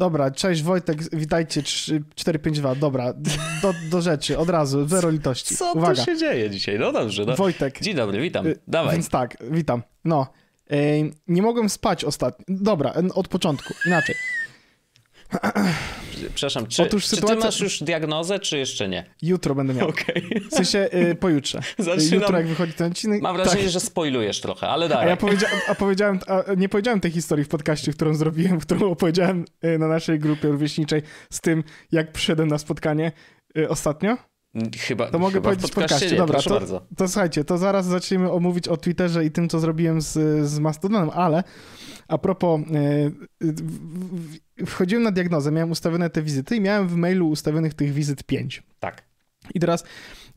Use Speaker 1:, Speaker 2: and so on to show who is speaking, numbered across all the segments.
Speaker 1: Dobra, cześć Wojtek, witajcie 4-5-2. Dobra, do, do rzeczy, od razu, zero litości. Co Uwaga. tu się
Speaker 2: dzieje dzisiaj? No dobrze. No. Wojtek. Dzień dobry, witam. Y, Dawaj. Więc tak,
Speaker 1: witam. No, y, nie mogłem spać ostatnio. Dobra, od początku, inaczej.
Speaker 2: Przepraszam, czy, Otóż sytuacja... czy ty masz już diagnozę, czy jeszcze nie?
Speaker 1: Jutro będę miał. Okay. W sensie y, pojutrze.
Speaker 2: Y, Zaczynam... Jutro jak
Speaker 1: wychodzi ten odcinek. Mam wrażenie, tak. że
Speaker 2: spoilujesz trochę, ale dalej. A ja powiedzia
Speaker 1: a powiedziałem, a nie powiedziałem tej historii w podcaście, którą zrobiłem, którą opowiedziałem y, na naszej grupie rówieśniczej z tym, jak przyszedłem na spotkanie y, ostatnio.
Speaker 2: Mm, chyba, to mogę chyba powiedzieć w podcaście. podcaście. Dobra, proszę to, bardzo.
Speaker 1: To słuchajcie, to zaraz zaczniemy omówić o Twitterze i tym, co zrobiłem z, z Mastodonem, ale a propos y, y, wchodziłem na diagnozę, miałem ustawione te wizyty i miałem w mailu ustawionych tych wizyt pięć. Tak. I teraz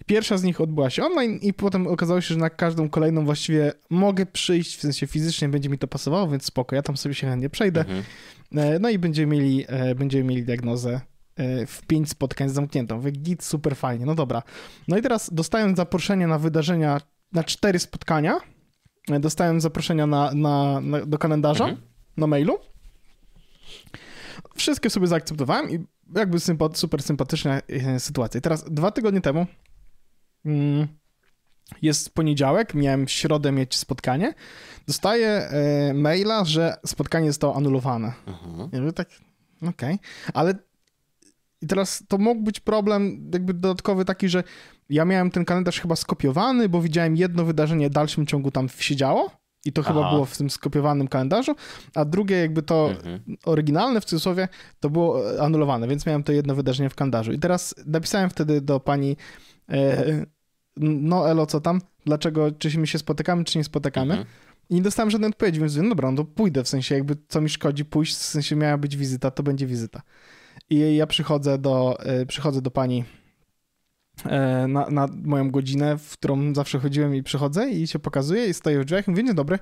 Speaker 1: pierwsza z nich odbyła się online i potem okazało się, że na każdą kolejną właściwie mogę przyjść, w sensie fizycznie będzie mi to pasowało, więc spoko, ja tam sobie się chętnie przejdę. Mhm. E, no i będziemy mieli, e, będziemy mieli diagnozę e, w pięć spotkań zamkniętą. Wy git, super fajnie, no dobra. No i teraz dostałem zaproszenie na wydarzenia, na cztery spotkania, dostałem zaproszenia na, na, na do kalendarza, mhm. na mailu wszystkie sobie zaakceptowałem i jakby sympa- super sympatyczna e, sytuacja. I teraz dwa tygodnie temu mm, jest poniedziałek, miałem w środę mieć spotkanie, dostaję e, maila, że spotkanie zostało anulowane. Mhm. Ja mówię tak, okej, okay. ale i teraz to mógł być problem jakby dodatkowy taki, że ja miałem ten kalendarz chyba skopiowany, bo widziałem jedno wydarzenie w dalszym ciągu tam siedziało. I to Aha. chyba było w tym skopiowanym kalendarzu, a drugie jakby to mhm. oryginalne w cudzysłowie to było e, anulowane, więc miałem to jedno wydarzenie w kalendarzu. I teraz napisałem wtedy do pani e, no elo, co tam? Dlaczego, czy my się spotykamy, czy nie spotykamy? Mhm. I nie dostałem żadnej odpowiedzi, więc no dobra, no to pójdę, w sensie jakby co mi szkodzi pójść, w sensie miała być wizyta, to będzie wizyta. I ja przychodzę do, e, przychodzę do pani E, na, na moją godzinę, w którą zawsze chodziłem i przychodzę i się pokazuję i stoję w drzwiach i mówię, dzień dobry.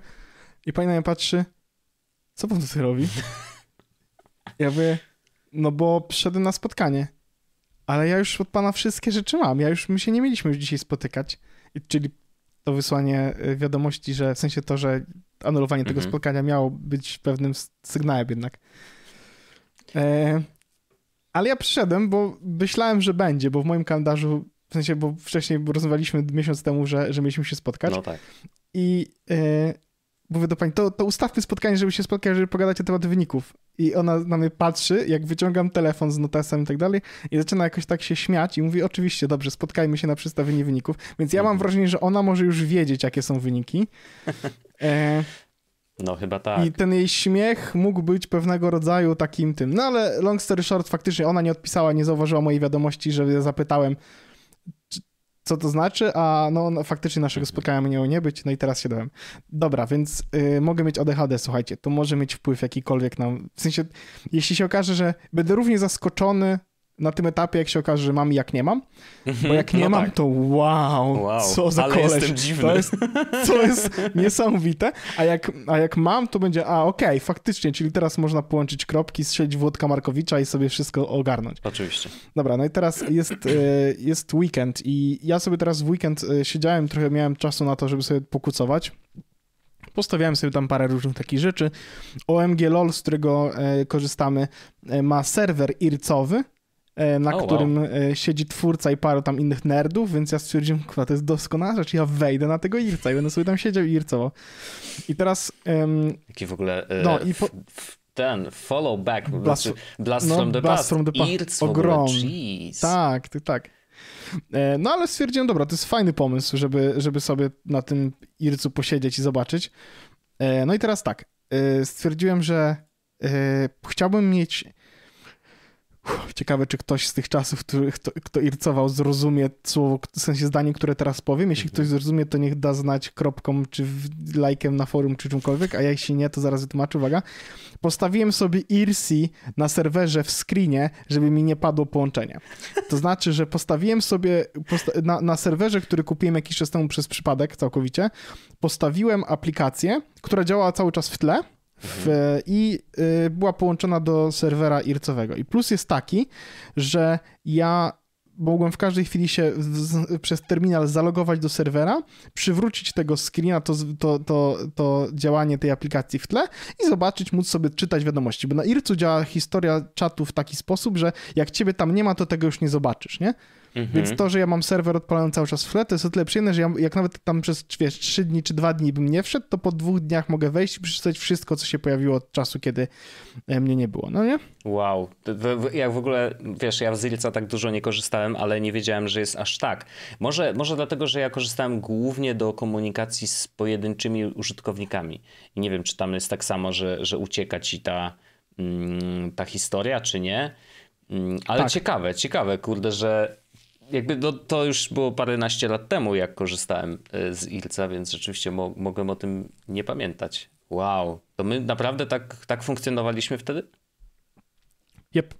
Speaker 1: I pani na mnie patrzy, co pan tutaj robi? Ja mówię, no bo przyszedłem na spotkanie, ale ja już od pana wszystkie rzeczy mam, ja już, my się nie mieliśmy już dzisiaj spotykać, I, czyli to wysłanie e, wiadomości, że w sensie to, że anulowanie tego mhm. spotkania miało być pewnym sygnałem jednak. E, ale ja przyszedłem, bo myślałem, że będzie, bo w moim kalendarzu, w sensie, bo wcześniej rozmawialiśmy miesiąc temu, że, że mieliśmy się spotkać. No tak. I e, mówię do pani, to, to ustawmy spotkanie, żeby się spotkać, żeby pogadać o temat wyników. I ona na mnie patrzy, jak wyciągam telefon z notesem i tak dalej, i zaczyna jakoś tak się śmiać i mówi, oczywiście, dobrze, spotkajmy się na przedstawienie wyników. Więc ja mam mhm. wrażenie, że ona może już wiedzieć, jakie są wyniki. E,
Speaker 2: no chyba tak. I
Speaker 1: ten jej śmiech mógł być pewnego rodzaju takim tym. No ale long story short, faktycznie ona nie odpisała, nie zauważyła mojej wiadomości, że ja zapytałem, co to znaczy, a no, no faktycznie naszego spotkania miało nie być, no i teraz się dowiem. Dobra, więc y, mogę mieć ADHD, słuchajcie, to może mieć wpływ jakikolwiek na... W sensie, jeśli się okaże, że będę równie zaskoczony na tym etapie, jak się okaże, że mam i jak nie mam. Bo jak nie no mam, tak. to wow, wow, co za ale koleś. Jestem dziwny. To jest, co jest niesamowite. A jak, a jak mam, to będzie, a okej, okay, faktycznie, czyli teraz można połączyć kropki, strzelić Włodka Markowicza i sobie wszystko ogarnąć. Oczywiście. Dobra, no i teraz jest, e, jest weekend i ja sobie teraz w weekend e, siedziałem, trochę miałem czasu na to, żeby sobie pokucować. Postawiałem sobie tam parę różnych takich rzeczy. OMG LOL, z którego e, korzystamy, ma serwer ircowy, E, na oh, którym wow. E, siedzi twórca i paru tam innych nerdów, więc ja stwierdziłem, kurwa, to jest doskonała rzecz, ja wejdę na tego Irca i będę sobie tam siedział ircowo. I teraz... Um, Jaki w ogóle... E, no, i po...
Speaker 2: ten, follow back, Blast, blast no, from the blast Past, from the past. Irc Ogrom.
Speaker 1: Tak, tak. No ale stwierdziłem, dobra, to jest fajny pomysł, żeby, żeby sobie na tym Ircu posiedzieć i zobaczyć. No i teraz tak, stwierdziłem, że chciałbym mieć Ciekawe, czy ktoś z tych czasów, który, kto, kto ircował, zrozumie słowo, w sensie zdanie, które teraz powiem. Jeśli mhm. ktoś zrozumie, to niech da znać kropką, czy lajkiem na forum, czy czymkolwiek, a jeśli nie, to zaraz wytłumaczę. Uwaga. Postawiłem sobie IRC na serwerze w screenie, żeby mi nie padło połączenie. To znaczy, że postawiłem sobie posta na, na serwerze, który kupiłem jakiś czas temu przez przypadek całkowicie, postawiłem aplikację, która działała cały czas w tle, w, i y, była połączona do serwera ircowego. I plus jest taki, że ja mogłem w każdej chwili się z, przez terminal zalogować do serwera, przywrócić tego screena, to, to, to, to działanie tej aplikacji w tle i zobaczyć, móc sobie czytać wiadomości, bo na IRCU działa historia czatu w taki sposób, że jak ciebie tam nie ma, to tego już nie zobaczysz, nie? Mhm. Więc to, że ja mam serwer odpalony cały czas w tle, to jest o tyle przyjemne, że ja, jak nawet tam przez wiesz, 3 dni czy 2 dni bym nie wszedł, to po dwóch dniach mogę wejść i przeczytać wszystko, co się pojawiło od czasu, kiedy e, mnie nie było, no nie?
Speaker 2: Wow. Jak w ogóle, wiesz, ja w Reelsa tak dużo nie korzystałem, ale nie wiedziałem, że jest aż tak. Może, może dlatego, że ja korzystałem głównie do komunikacji z pojedynczymi użytkownikami. I nie wiem, czy tam jest tak samo, że, że ucieka ci ta, mm, ta historia, czy nie. Mm, ale tak. ciekawe, ciekawe, kurde, że jakby to no, to już było paręnaście lat temu, jak korzystałem e, z Ilca, więc rzeczywiście mo, mogłem o tym nie pamiętać. Wow, to my naprawdę tak, tak funkcjonowaliśmy wtedy?
Speaker 1: Yep.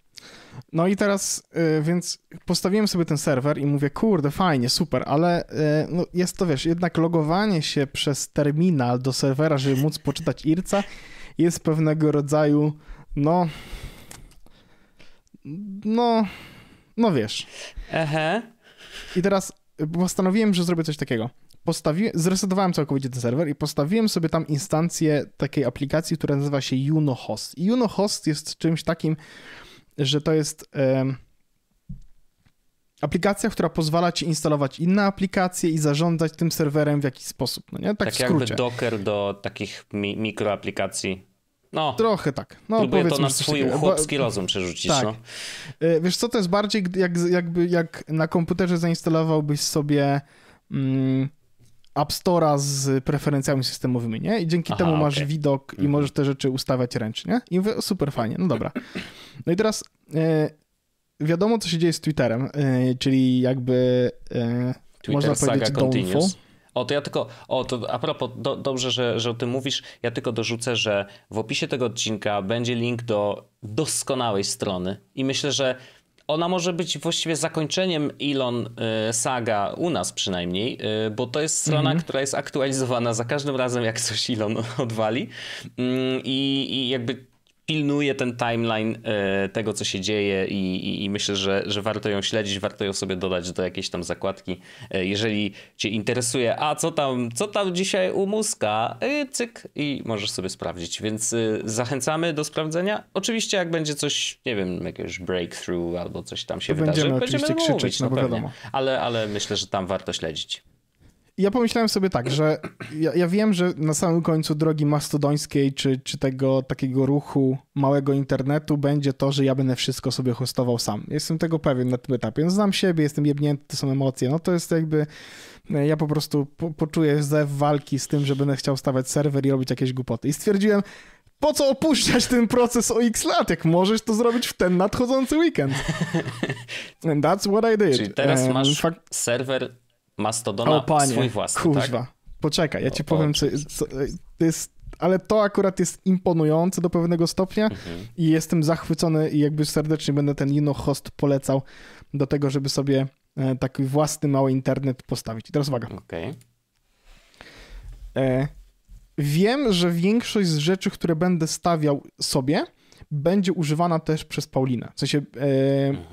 Speaker 1: No i teraz, e, więc postawiłem sobie ten serwer i mówię, kurde, fajnie, super, ale e, no jest to, wiesz, jednak logowanie się przez terminal do serwera, żeby móc poczytać IRCA, jest pewnego rodzaju, no... No... No wiesz. Ehe. I teraz postanowiłem, że zrobię coś takiego. Postawiłem, zresetowałem całkowicie ten serwer i postawiłem sobie tam instancję takiej aplikacji, która nazywa się JunoHost. I JunoHost jest czymś takim, że to jest um, aplikacja, która pozwala ci instalować inne aplikacje i zarządzać tym serwerem w jakiś sposób. No nie? Tak, tak w skrócie. jakby
Speaker 2: Docker do takich mi mikroaplikacji. No, Trochę tak. No, próbuję to na swój chłopski rozum przerzucić. Tak. No.
Speaker 1: Y, wiesz co, to jest bardziej jak, jakby jak na komputerze zainstalowałbyś sobie mm, App Store'a z preferencjami systemowymi, nie? I dzięki Aha, temu okay. masz widok i mhm. możesz te rzeczy ustawiać ręcznie. I mówię, super fajnie, no dobra. No i teraz y, wiadomo, co się dzieje z Twitterem, y, czyli jakby Twitter można powiedzieć saga continues.
Speaker 2: O, to ja tylko, o, to a propos, do, dobrze, że, że o tym mówisz, ja tylko dorzucę, że w opisie tego odcinka będzie link do doskonałej strony i myślę, że ona może być właściwie zakończeniem Elon y, Saga, u nas przynajmniej, y, bo to jest strona, mm -hmm. która jest aktualizowana za każdym razem, jak coś Elon odwali. Mm, I, i jakby pilnuje ten timeline e, tego, co się dzieje i, i, i, myślę, że, że warto ją śledzić, warto ją sobie dodać do jakiejś tam zakładki. E, jeżeli cię interesuje, a co tam, co tam dzisiaj u Muska, e, cyk i możesz sobie sprawdzić, więc zachęcamy do sprawdzenia. Oczywiście jak będzie coś, nie wiem, jakiegoś breakthrough albo coś tam się to wydarzy, będziemy, będziemy oczywiście mówić, krzyczeć, no, no bo wiadomo. Ale, ale myślę, że tam warto śledzić
Speaker 1: ja pomyślałem sobie tak, że ja, ja, wiem, że na samym końcu drogi mastodońskiej, czy, czy tego takiego ruchu małego internetu będzie to, że ja będę wszystko sobie hostował sam. Jestem tego pewien na tym etapie. No znam siebie, jestem jebnięty, to są emocje. No to jest jakby, e, ja po prostu po, poczuję zew walki z tym, że będę chciał stawiać serwer i robić jakieś głupoty. I stwierdziłem, po co opuszczać ten proces o x lat, jak możesz to zrobić w ten nadchodzący weekend? And that's what I did. Czyli teraz masz
Speaker 2: serwer Mastodona o, panie, swój własny, tak? kuźwa. Tak?
Speaker 1: Poczekaj, ja o, ci powiem, co, co, to jest, ale to akurat jest imponujące do pewnego stopnia mhm. i jestem zachwycony i jakby serdecznie będę ten Lino Host polecał do tego, żeby sobie e, taki własny mały internet postawić. I teraz uwaga. Okay. E, wiem, że większość z rzeczy, które będę stawiał sobie, będzie używana też przez Paulinę. W sensie, e,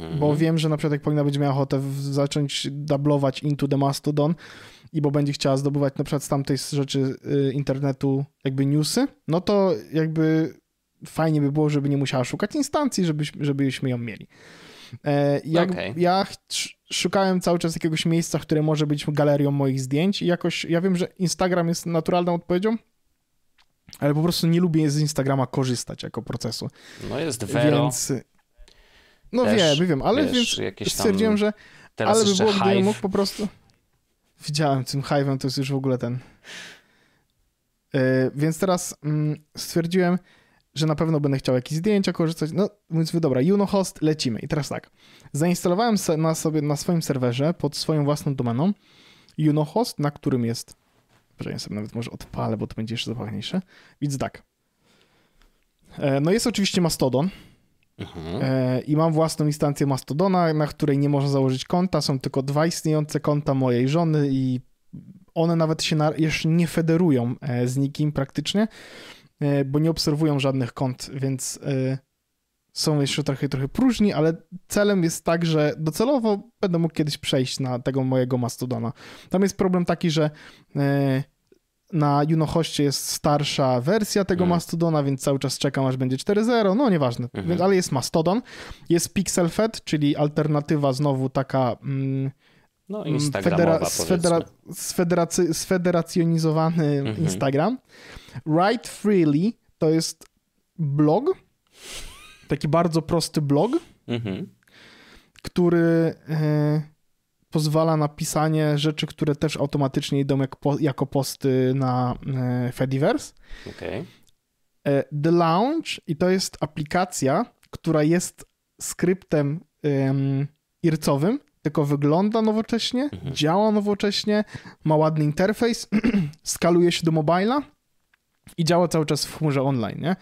Speaker 1: bo mhm. wiem, że na przykład jak Paulina będzie miała ochotę zacząć dublować Into the Mastodon i bo będzie chciała zdobywać na przykład z tamtej rzeczy e, internetu jakby newsy, no to jakby fajnie by było, żeby nie musiała szukać instancji, żebyśmy żebyśmy ją mieli. E, jak, okay. Ja szukałem cały czas jakiegoś miejsca, które może być galerią moich zdjęć i jakoś, ja wiem, że Instagram jest naturalną odpowiedzią, ale po prostu nie lubię z Instagrama korzystać jako procesu.
Speaker 2: No jest Vero. Więc...
Speaker 1: No Też, wiem, wiem, ale wiesz, więc stwierdziłem, że ale by było, gdybym mógł po prostu... Widziałem tym hive'em, to jest już w ogóle ten... Yy, więc teraz mm, stwierdziłem, że na pewno będę chciał jakieś zdjęcia korzystać. No, więc mówię, dobra, Unohost, lecimy. I teraz tak. Zainstalowałem na, sobie, na swoim serwerze pod swoją własną domeną Unohost, na którym jest Poczekaj, sobie nawet może odpalę, bo to będzie jeszcze zabawniejsze. Więc tak. E, no jest oczywiście Mastodon. Mhm. I mam własną instancję Mastodona, na której nie można założyć konta. Są tylko dwa istniejące konta mojej żony i one nawet się na, jeszcze nie federują e, z nikim praktycznie, bo nie obserwują żadnych kont, więc są jeszcze trochę, trochę próżni, ale celem jest tak, że docelowo będę mógł kiedyś przejść na tego mojego Mastodona. Tam jest problem taki, że e, na Junohoście jest starsza wersja tego mm. Mastodona, więc cały czas czekam, aż będzie 4.0, no nieważne, mm -hmm. więc, ale jest Mastodon. Jest PixelFed, czyli alternatywa znowu taka... Mm, no, mm, Instagramowa, sfederacy sfederacjonizowany mm -hmm. Instagram. Write Freely to jest blog, taki bardzo prosty blog, mhm. który e, pozwala na pisanie rzeczy, które też automatycznie idą jak po, jako posty na e, Fediverse. Okay. E, The Lounge i to jest aplikacja, która jest skryptem ircowym, tylko wygląda nowocześnie, mhm. działa nowocześnie, ma ładny interfejs, skaluje się do mobila i działa cały czas w chmurze online, nie?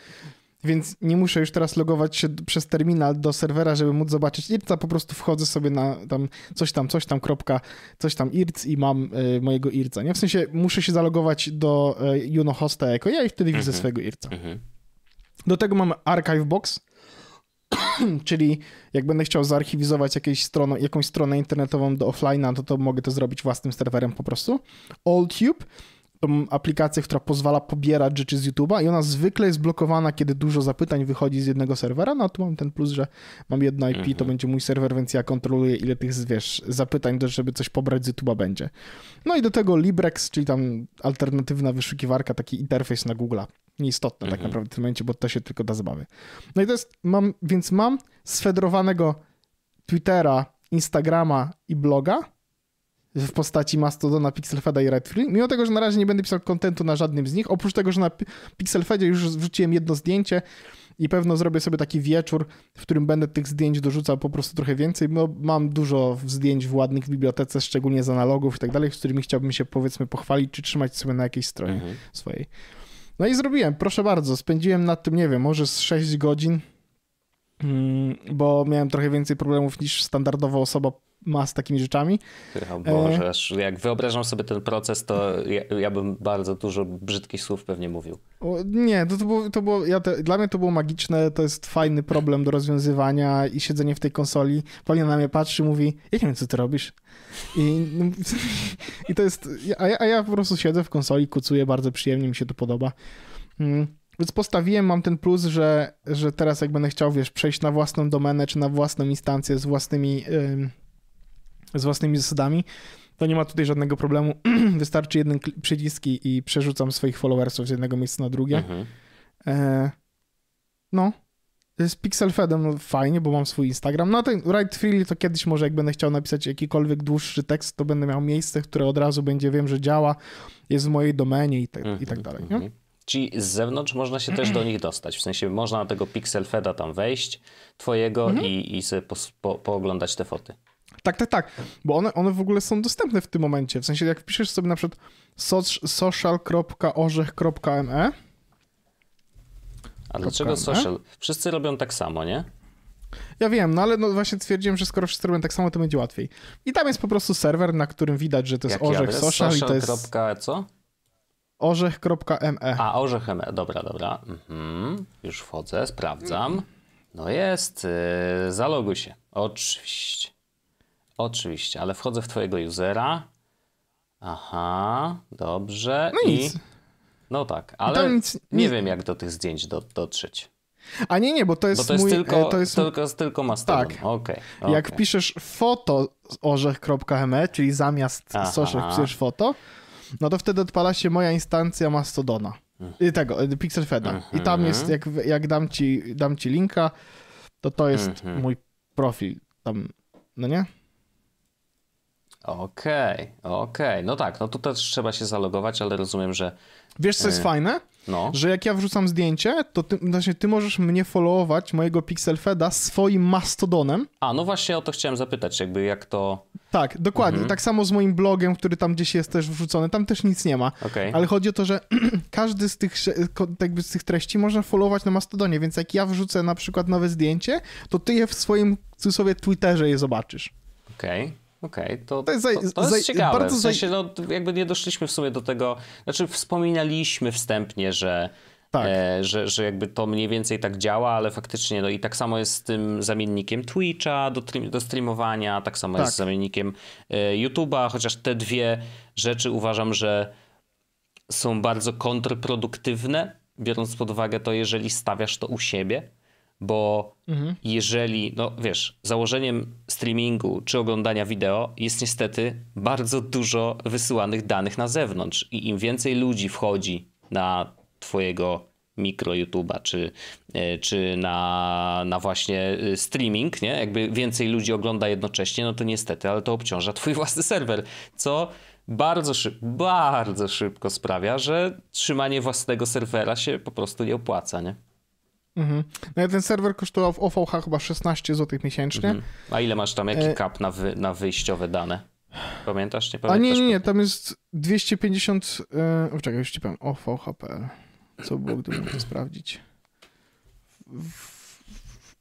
Speaker 1: więc nie muszę już teraz logować się przez terminal do serwera, żeby móc zobaczyć IRCa, po prostu wchodzę sobie na tam coś tam, coś tam, kropka, coś tam IRC i mam e, mojego IRCa, nie? W sensie muszę się zalogować do y, Hosta jako ja i wtedy widzę mhm. swojego IRCa. Mhm. Do tego mamy Archive Box, czyli jak będę chciał zarchiwizować jakieś jakąś stronę internetową do offline'a, to to mogę to zrobić własnym serwerem po prostu. AllTube, tą aplikację, która pozwala pobierać rzeczy z YouTube'a i ona zwykle jest blokowana, kiedy dużo zapytań wychodzi z jednego serwera, no a tu mam ten plus, że mam jedno IP, mhm. to będzie mój serwer, więc ja kontroluję ile tych, wiesz, zapytań, żeby coś pobrać z YouTube'a będzie. No i do tego Librex, czyli tam alternatywna wyszukiwarka, taki interfejs na Google'a. Nieistotne tak mhm. tak naprawdę w tym momencie, bo to się tylko da zabawy. No i to jest, mam, więc mam sfedrowanego Twittera, Instagrama i bloga, w postaci Mastodona, Pixelfeda i Redfree. Mimo tego, że na razie nie będę pisał kontentu na żadnym z nich, oprócz tego, że na Pixelfedzie już wrzuciłem jedno zdjęcie i pewno zrobię sobie taki wieczór, w którym będę tych zdjęć dorzucał po prostu trochę więcej, bo mam dużo zdjęć w ładnych w bibliotece, szczególnie z analogów i tak dalej, z którymi chciałbym się powiedzmy pochwalić czy trzymać sobie na jakiejś stronie mhm. swojej. No i zrobiłem, proszę bardzo, spędziłem nad tym, nie wiem, może z 6 godzin, mm, bo miałem trochę więcej problemów niż standardowa osoba ma z takimi rzeczami. O e, Boże,
Speaker 2: jak wyobrażam sobie ten proces, to ja, ja, bym bardzo dużo brzydkich słów pewnie mówił.
Speaker 1: O, nie, to, to było, to było ja te, dla mnie to było magiczne, to jest fajny problem do rozwiązywania i siedzenie w tej konsoli. Paulina na mnie patrzy mówi, ja nie wiem, co ty robisz. I, no, i to jest, a ja, a ja po prostu siedzę w konsoli, kucuję, bardzo przyjemnie mi się to podoba. Mm. Więc postawiłem, mam ten plus, że, że teraz jak będę chciał, wiesz, przejść na własną domenę czy na własną instancję z własnymi... Yy, z własnymi zasadami, to nie ma tutaj żadnego problemu. Wystarczy jeden przycisk i przerzucam swoich followersów z jednego miejsca na drugie. Mhm. E, no. Z Pixel Fedem no fajnie, bo mam swój Instagram. No ten Write Freely to kiedyś może jak będę chciał napisać jakikolwiek dłuższy tekst, to będę miał miejsce, które od razu będzie, wiem, że działa, jest w mojej domenie i tak, mm -hmm, i tak mhm, dalej. Mm
Speaker 2: -hmm. Czyli z zewnątrz można się też do nich dostać. W sensie można na tego Pixel Feda tam wejść, twojego mm -hmm. i, i sobie po, po, pooglądać te foty.
Speaker 1: Tak, tak, tak. Bo one, one w ogóle są dostępne w tym momencie. W sensie, jak wpiszesz sobie na przykład social.orzech.me.
Speaker 2: A dlaczego e? social? Wszyscy robią tak samo, nie?
Speaker 1: Ja wiem, no ale no właśnie twierdziłem, że skoro wszyscy robią tak samo, to będzie łatwiej. I tam jest po prostu serwer, na którym widać, że to jest Jaki orzech adres? social, social i to jest... co? orzech.me.
Speaker 2: A, orzech.me, dobra, dobra. Mhm. Już wchodzę, sprawdzam. No jest, y, zaloguj się. Oczywiście. Oczywiście, ale wchodzę w twojego usera. Aha, dobrze. No i... Nic. No tak, ale nic, nie nic. wiem, jak do tych zdjęć do, dotrzeć.
Speaker 1: A nie, nie, bo to jest, bo to jest mój... Tylko, e, to jest
Speaker 2: tylko, tylko Mastodon. Tak. Okay, okay. Jak piszesz
Speaker 1: foto orzech.me, czyli zamiast soszek piszesz foto, no to wtedy odpala się moja instancja Mastodona. Mm. Tego, e, Pixelfeda. Mm -hmm. I mhm. tam jest, jak, jak dam, ci, dam ci linka, to to jest mm -hmm. mój profil tam, no nie?
Speaker 2: Okej, okay, okej. Okay. No tak, no to też trzeba się zalogować, ale rozumiem, że. Wiesz, co jest y, fajne? No. Że
Speaker 1: jak ja wrzucam zdjęcie, to ty, znaczy ty możesz mnie followować, mojego Pixelfeda, swoim mastodonem.
Speaker 2: A, no właśnie o to chciałem zapytać, jakby jak to.
Speaker 1: Tak, dokładnie. Mhm. Tak samo z moim blogiem, który tam gdzieś jest też wrzucony, tam też nic nie ma. Okay. Ale chodzi o to, że każdy z tych, jakby z tych treści można followować na mastodonie, więc jak ja wrzucę na przykład nowe zdjęcie, to ty je w swoim w cudzysłowie Twitterze je zobaczysz.
Speaker 2: Okej. Okay. Okej, okay, to, to, jest, to, to jest ciekawe. Bardzo w sensie, no, jakby nie doszliśmy w sumie do tego, znaczy wspominaliśmy wstępnie, że, tak. e, że, że jakby to mniej więcej tak działa, ale faktycznie, no i tak samo jest z tym zamiennikiem Twitcha do, do streamowania, tak samo tak. jest z tak. zamiennikiem e, YouTube'a, chociaż te dwie rzeczy uważam, że są bardzo kontrproduktywne, biorąc pod uwagę to, jeżeli stawiasz to u siebie bo mhm. jeżeli, no wiesz, założeniem streamingu czy oglądania wideo jest niestety bardzo dużo wysyłanych danych na zewnątrz i im więcej ludzi wchodzi na twojego mikro YouTube'a, czy, e, czy na, na właśnie e, streaming, nie? Jakby więcej ludzi ogląda jednocześnie, no to niestety, ale to obciąża twój własny serwer, co bardzo, szyb, bardzo szybko sprawia, że trzymanie własnego serwera się po prostu nie opłaca, nie?
Speaker 1: Mhm. No ten serwer kosztował w OVH chyba 16 zł miesięcznie. Mhm.
Speaker 2: A ile masz tam, jaki e, kap na, wy, na wyjściowe dane? Pamiętasz? Nie pamiętasz? A nie, nie, nie,
Speaker 1: tam jest 250... E, o czekaj, już ci powiem. OVH.pl. Co było, gdybym to sprawdzić?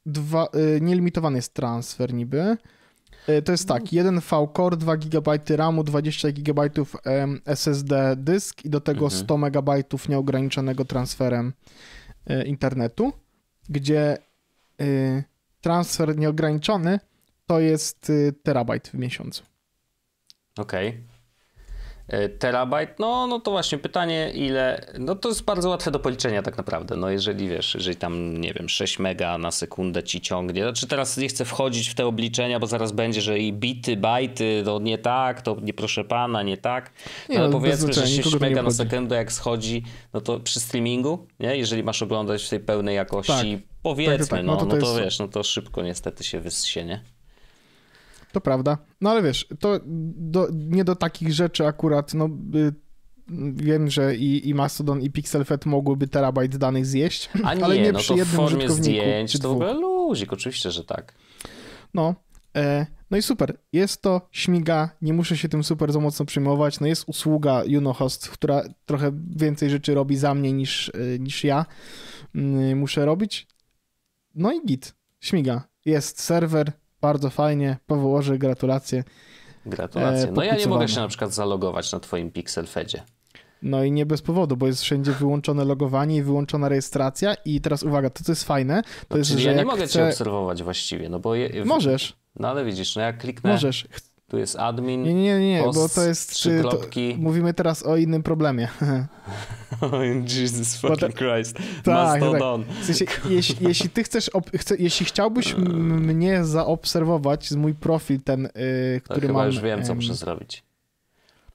Speaker 1: Dwa, yy, e, nielimitowany jest transfer niby. to jest tak, jeden V-Core, 2 GB RAMu, 20 GB SSD dysk i do tego 100 mhm. MB nieograniczonego transferem internetu gdzie y, transfer nieograniczony to jest y, terabajt w miesiącu.
Speaker 2: Okej. Okay. E, terabajt, no, no to właśnie pytanie, ile, no to jest bardzo łatwe do policzenia tak naprawdę, no jeżeli wiesz, jeżeli tam, nie wiem, 6 mega na sekundę ci ciągnie, znaczy teraz nie chcę wchodzić w te obliczenia, bo zaraz będzie, że i bity, bajty, to nie tak, to nie proszę pana, nie tak, no, nie, ale powiedzmy, że 6 mega na sekundę jak schodzi, no to przy streamingu, nie, jeżeli masz oglądać w tej pełnej jakości, tak. powiedzmy, tak, tak, no, no, no, to, to, jest... to wiesz, no to szybko niestety się wyssie, nie?
Speaker 1: To prawda. No ale wiesz, to do, nie do takich rzeczy akurat, no y, wiem, że i, i Mastodon i Pixelfed mogłyby terabajt danych zjeść, A nie, ale nie no przy to jednym w formie zdjęć czy to
Speaker 2: dwóch. luzik, oczywiście, że tak.
Speaker 1: No, e, no i super, jest to, śmiga, nie muszę się tym super za mocno przejmować, no jest usługa Unohost, która trochę więcej rzeczy robi za mnie niż, e, niż ja mm, muszę robić. No i git, śmiga. Jest serwer, bardzo fajnie, Paweł gratulacje. Gratulacje. E, no ja nie mogę się
Speaker 2: na przykład zalogować na twoim Pixelfedzie.
Speaker 1: No i nie bez powodu, bo jest wszędzie wyłączone logowanie i wyłączona rejestracja i teraz uwaga, to co jest fajne, to no, jest, że ja nie mogę chcę... cię obserwować
Speaker 2: właściwie, no bo... Je... Możesz. No ale widzisz, no jak kliknę... Możesz tu jest admin. Nie, nie, nie, post, bo to jest. Trzy y, to,
Speaker 1: mówimy teraz o innym problemie.
Speaker 2: Jesus fucking ta, Christ. Tak, no tak. Mastodon. Tak.
Speaker 1: W sensie, jeśli, jeśli, ty chcesz, chce, jeśli chciałbyś mnie zaobserwować z mój profil ten, y, który chyba mam, już wiem, co muszę zrobić.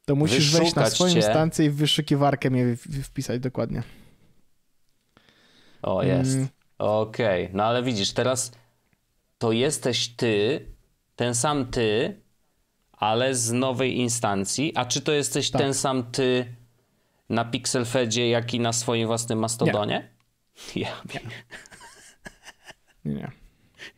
Speaker 2: To musisz Wyszukać wejść na swoją instancję
Speaker 1: stację i w wyszukiwarkę mnie wpisać dokładnie.
Speaker 2: O, jest. Mm. Okej, okay. no ale widzisz, teraz to jesteś ty, ten sam ty, ale z nowej instancji. A czy to jesteś tak. ten sam ty na Pixelfedzie, jak i na swoim własnym Mastodonie? Nie. Ja wiem. Nie. nie.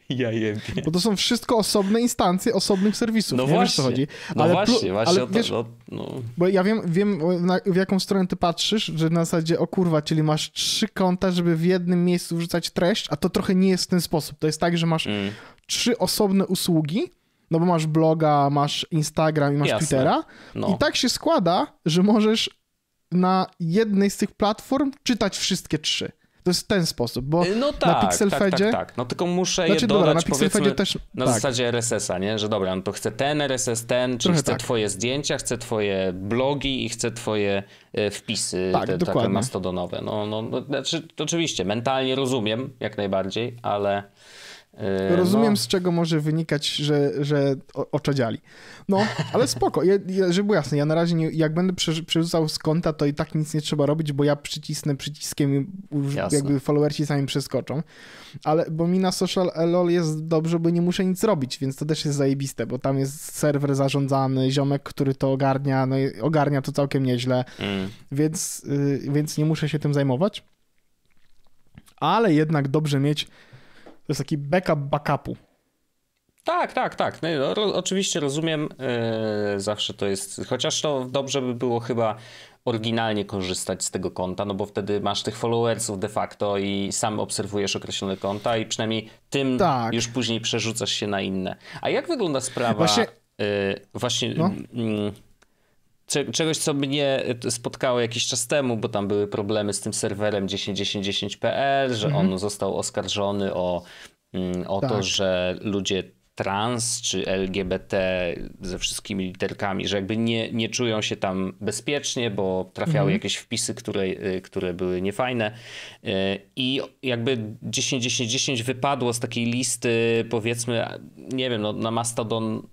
Speaker 2: Ja wiem. Bo
Speaker 1: to są wszystko osobne instancje osobnych serwisów. No nie właśnie. Wiesz, co chodzi. No ale no właśnie, właśnie ale wiesz, to, no. Bo ja wiem, wiem na, w jaką stronę ty patrzysz, że na zasadzie, o kurwa, czyli masz trzy konta, żeby w jednym miejscu wrzucać treść, a to trochę nie jest w ten sposób. To jest tak, że masz mm. trzy osobne usługi, no bo masz bloga, masz Instagram i masz Jasne. Twittera. No. I tak się składa, że możesz na jednej z tych platform czytać wszystkie trzy. To jest w ten sposób, bo y, no tak, na Pixelfedzie... Tak, tak, tak, No
Speaker 2: tylko muszę znaczy, je dodać, dobra, na Pixelfedzie też na tak. zasadzie RSS-a, nie? Że dobra, no to chcę ten RSS, ten, czyli chcę tak. twoje zdjęcia, chcę twoje blogi i chcę twoje e, wpisy tak, te, dokładnie. takie mastodonowe. No, no, no, znaczy, oczywiście, mentalnie rozumiem jak najbardziej, ale... E, Rozumiem, no. z
Speaker 1: czego może wynikać, że, że oczadziali. No, ale spoko, ja, ja, żeby było jasne, ja na razie, nie, jak będę przerzucał z konta, to i tak nic nie trzeba robić, bo ja przycisnę przyciskiem już jakby followersi sami przeskoczą. Ale, bo mi na social e, LOL jest dobrze, bo nie muszę nic robić, więc to też jest zajebiste, bo tam jest serwer zarządzany, ziomek, który to ogarnia, no i ogarnia to całkiem nieźle, mm. więc, y, więc nie muszę się tym zajmować. Ale jednak dobrze mieć to jest taki backup backupu.
Speaker 2: Tak, tak, tak. No, ro, oczywiście rozumiem, yy, zawsze to jest. Chociaż to dobrze by było chyba oryginalnie korzystać z tego konta, no bo wtedy masz tych followersów de facto i sam obserwujesz określone konta i przynajmniej tym tak. już później przerzucasz się na inne. A jak wygląda sprawa? Właśnie, yy, właśnie no. yy, czegoś, co mnie e, spotkało jakiś czas temu, bo tam były problemy z tym serwerem 10.10.10.pl, że mhm. on został oskarżony o, mm, o tak. to, że ludzie trans czy LGBT ze wszystkimi literkami, że jakby nie, nie czują się tam bezpiecznie, bo trafiały mhm. jakieś wpisy, które, e, które były niefajne. E, I jakby 10, 10, 10 wypadło z takiej listy, powiedzmy, nie wiem, no, na Mastodon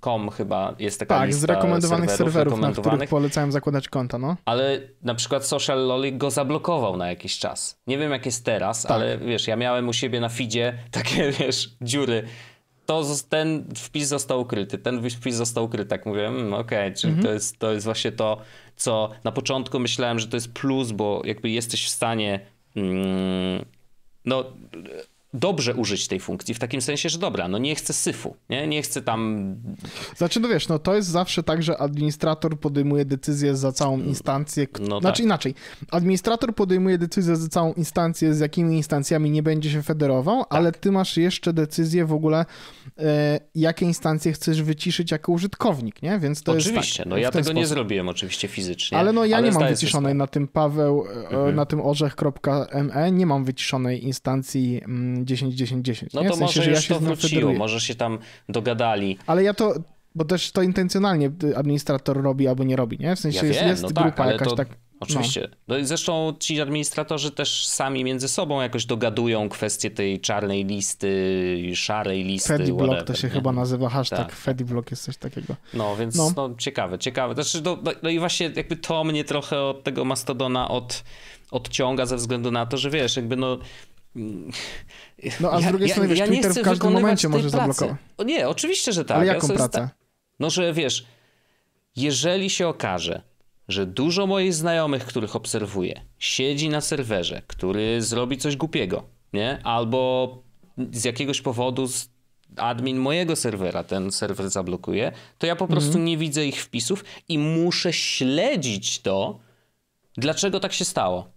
Speaker 2: Com chyba jest taka tak, lista z rekomendowanych serwerów, serwerów rekomendowanych. na których
Speaker 1: polecałem zakładać konta, no.
Speaker 2: Ale na przykład Social Loli go zablokował na jakiś czas. Nie wiem jak jest teraz, tak. ale wiesz, ja miałem u siebie na feedzie takie, wiesz, dziury. To, ten wpis został ukryty, ten wpis został ukryty. Tak mówię, mm, okej, okay, czyli mhm. to, jest, to jest właśnie to, co na początku myślałem, że to jest plus, bo jakby jesteś w stanie mm, no dobrze użyć tej funkcji, w takim sensie, że dobra, no nie chcę syfu, nie, nie chcę tam...
Speaker 1: Znaczy, no wiesz, no to jest zawsze tak, że administrator podejmuje decyzję za całą instancję, no znaczy tak. inaczej, administrator podejmuje decyzję za całą instancję, z jakimi instancjami nie będzie się federował, tak. ale ty masz jeszcze decyzję w ogóle Y, jakie instancje chcesz wyciszyć jako użytkownik, nie? Więc to oczywiście, jest tak, no ja tego sposób. nie zrobiłem
Speaker 2: oczywiście fizycznie. Ale no ja ale nie mam wyciszonej
Speaker 1: na tym Paweł, y, y, mhm. na tym orzech.me, nie mam wyciszonej instancji 10.10.10. Mm, no to w sensie, może że ja się to wróciło, może
Speaker 2: się tam dogadali.
Speaker 1: Ale ja to, bo też to intencjonalnie administrator robi albo nie robi, nie? W sensie ja wiem, jest, jest no tak, grupa tak, jakaś to... tak Oczywiście.
Speaker 2: No. no zresztą ci administratorzy też sami między sobą jakoś dogadują kwestię tej czarnej listy, szarej listy. Fediblock to się nie? chyba
Speaker 1: nazywa, hashtag tak. Fediblock jest coś takiego.
Speaker 2: No, więc no. no ciekawe, ciekawe. Znaczy, no, no, no i właśnie jakby to mnie trochę od tego Mastodona od, odciąga ze względu na to, że wiesz, jakby no mm, no a z ja, drugiej strony, ja, wiesz, ja Twitter w każdym momencie może zablokować. Nie, oczywiście, że tak. Ale jaką ja pracę? Sta... No, że wiesz, jeżeli się okaże, że dużo moich znajomych, których obserwuję, siedzi na serwerze, który zrobi coś głupiego, nie? Albo z jakiegoś powodu admin mojego serwera ten serwer zablokuje, to ja po mhm. prostu nie widzę ich wpisów i muszę śledzić to, dlaczego tak się stało.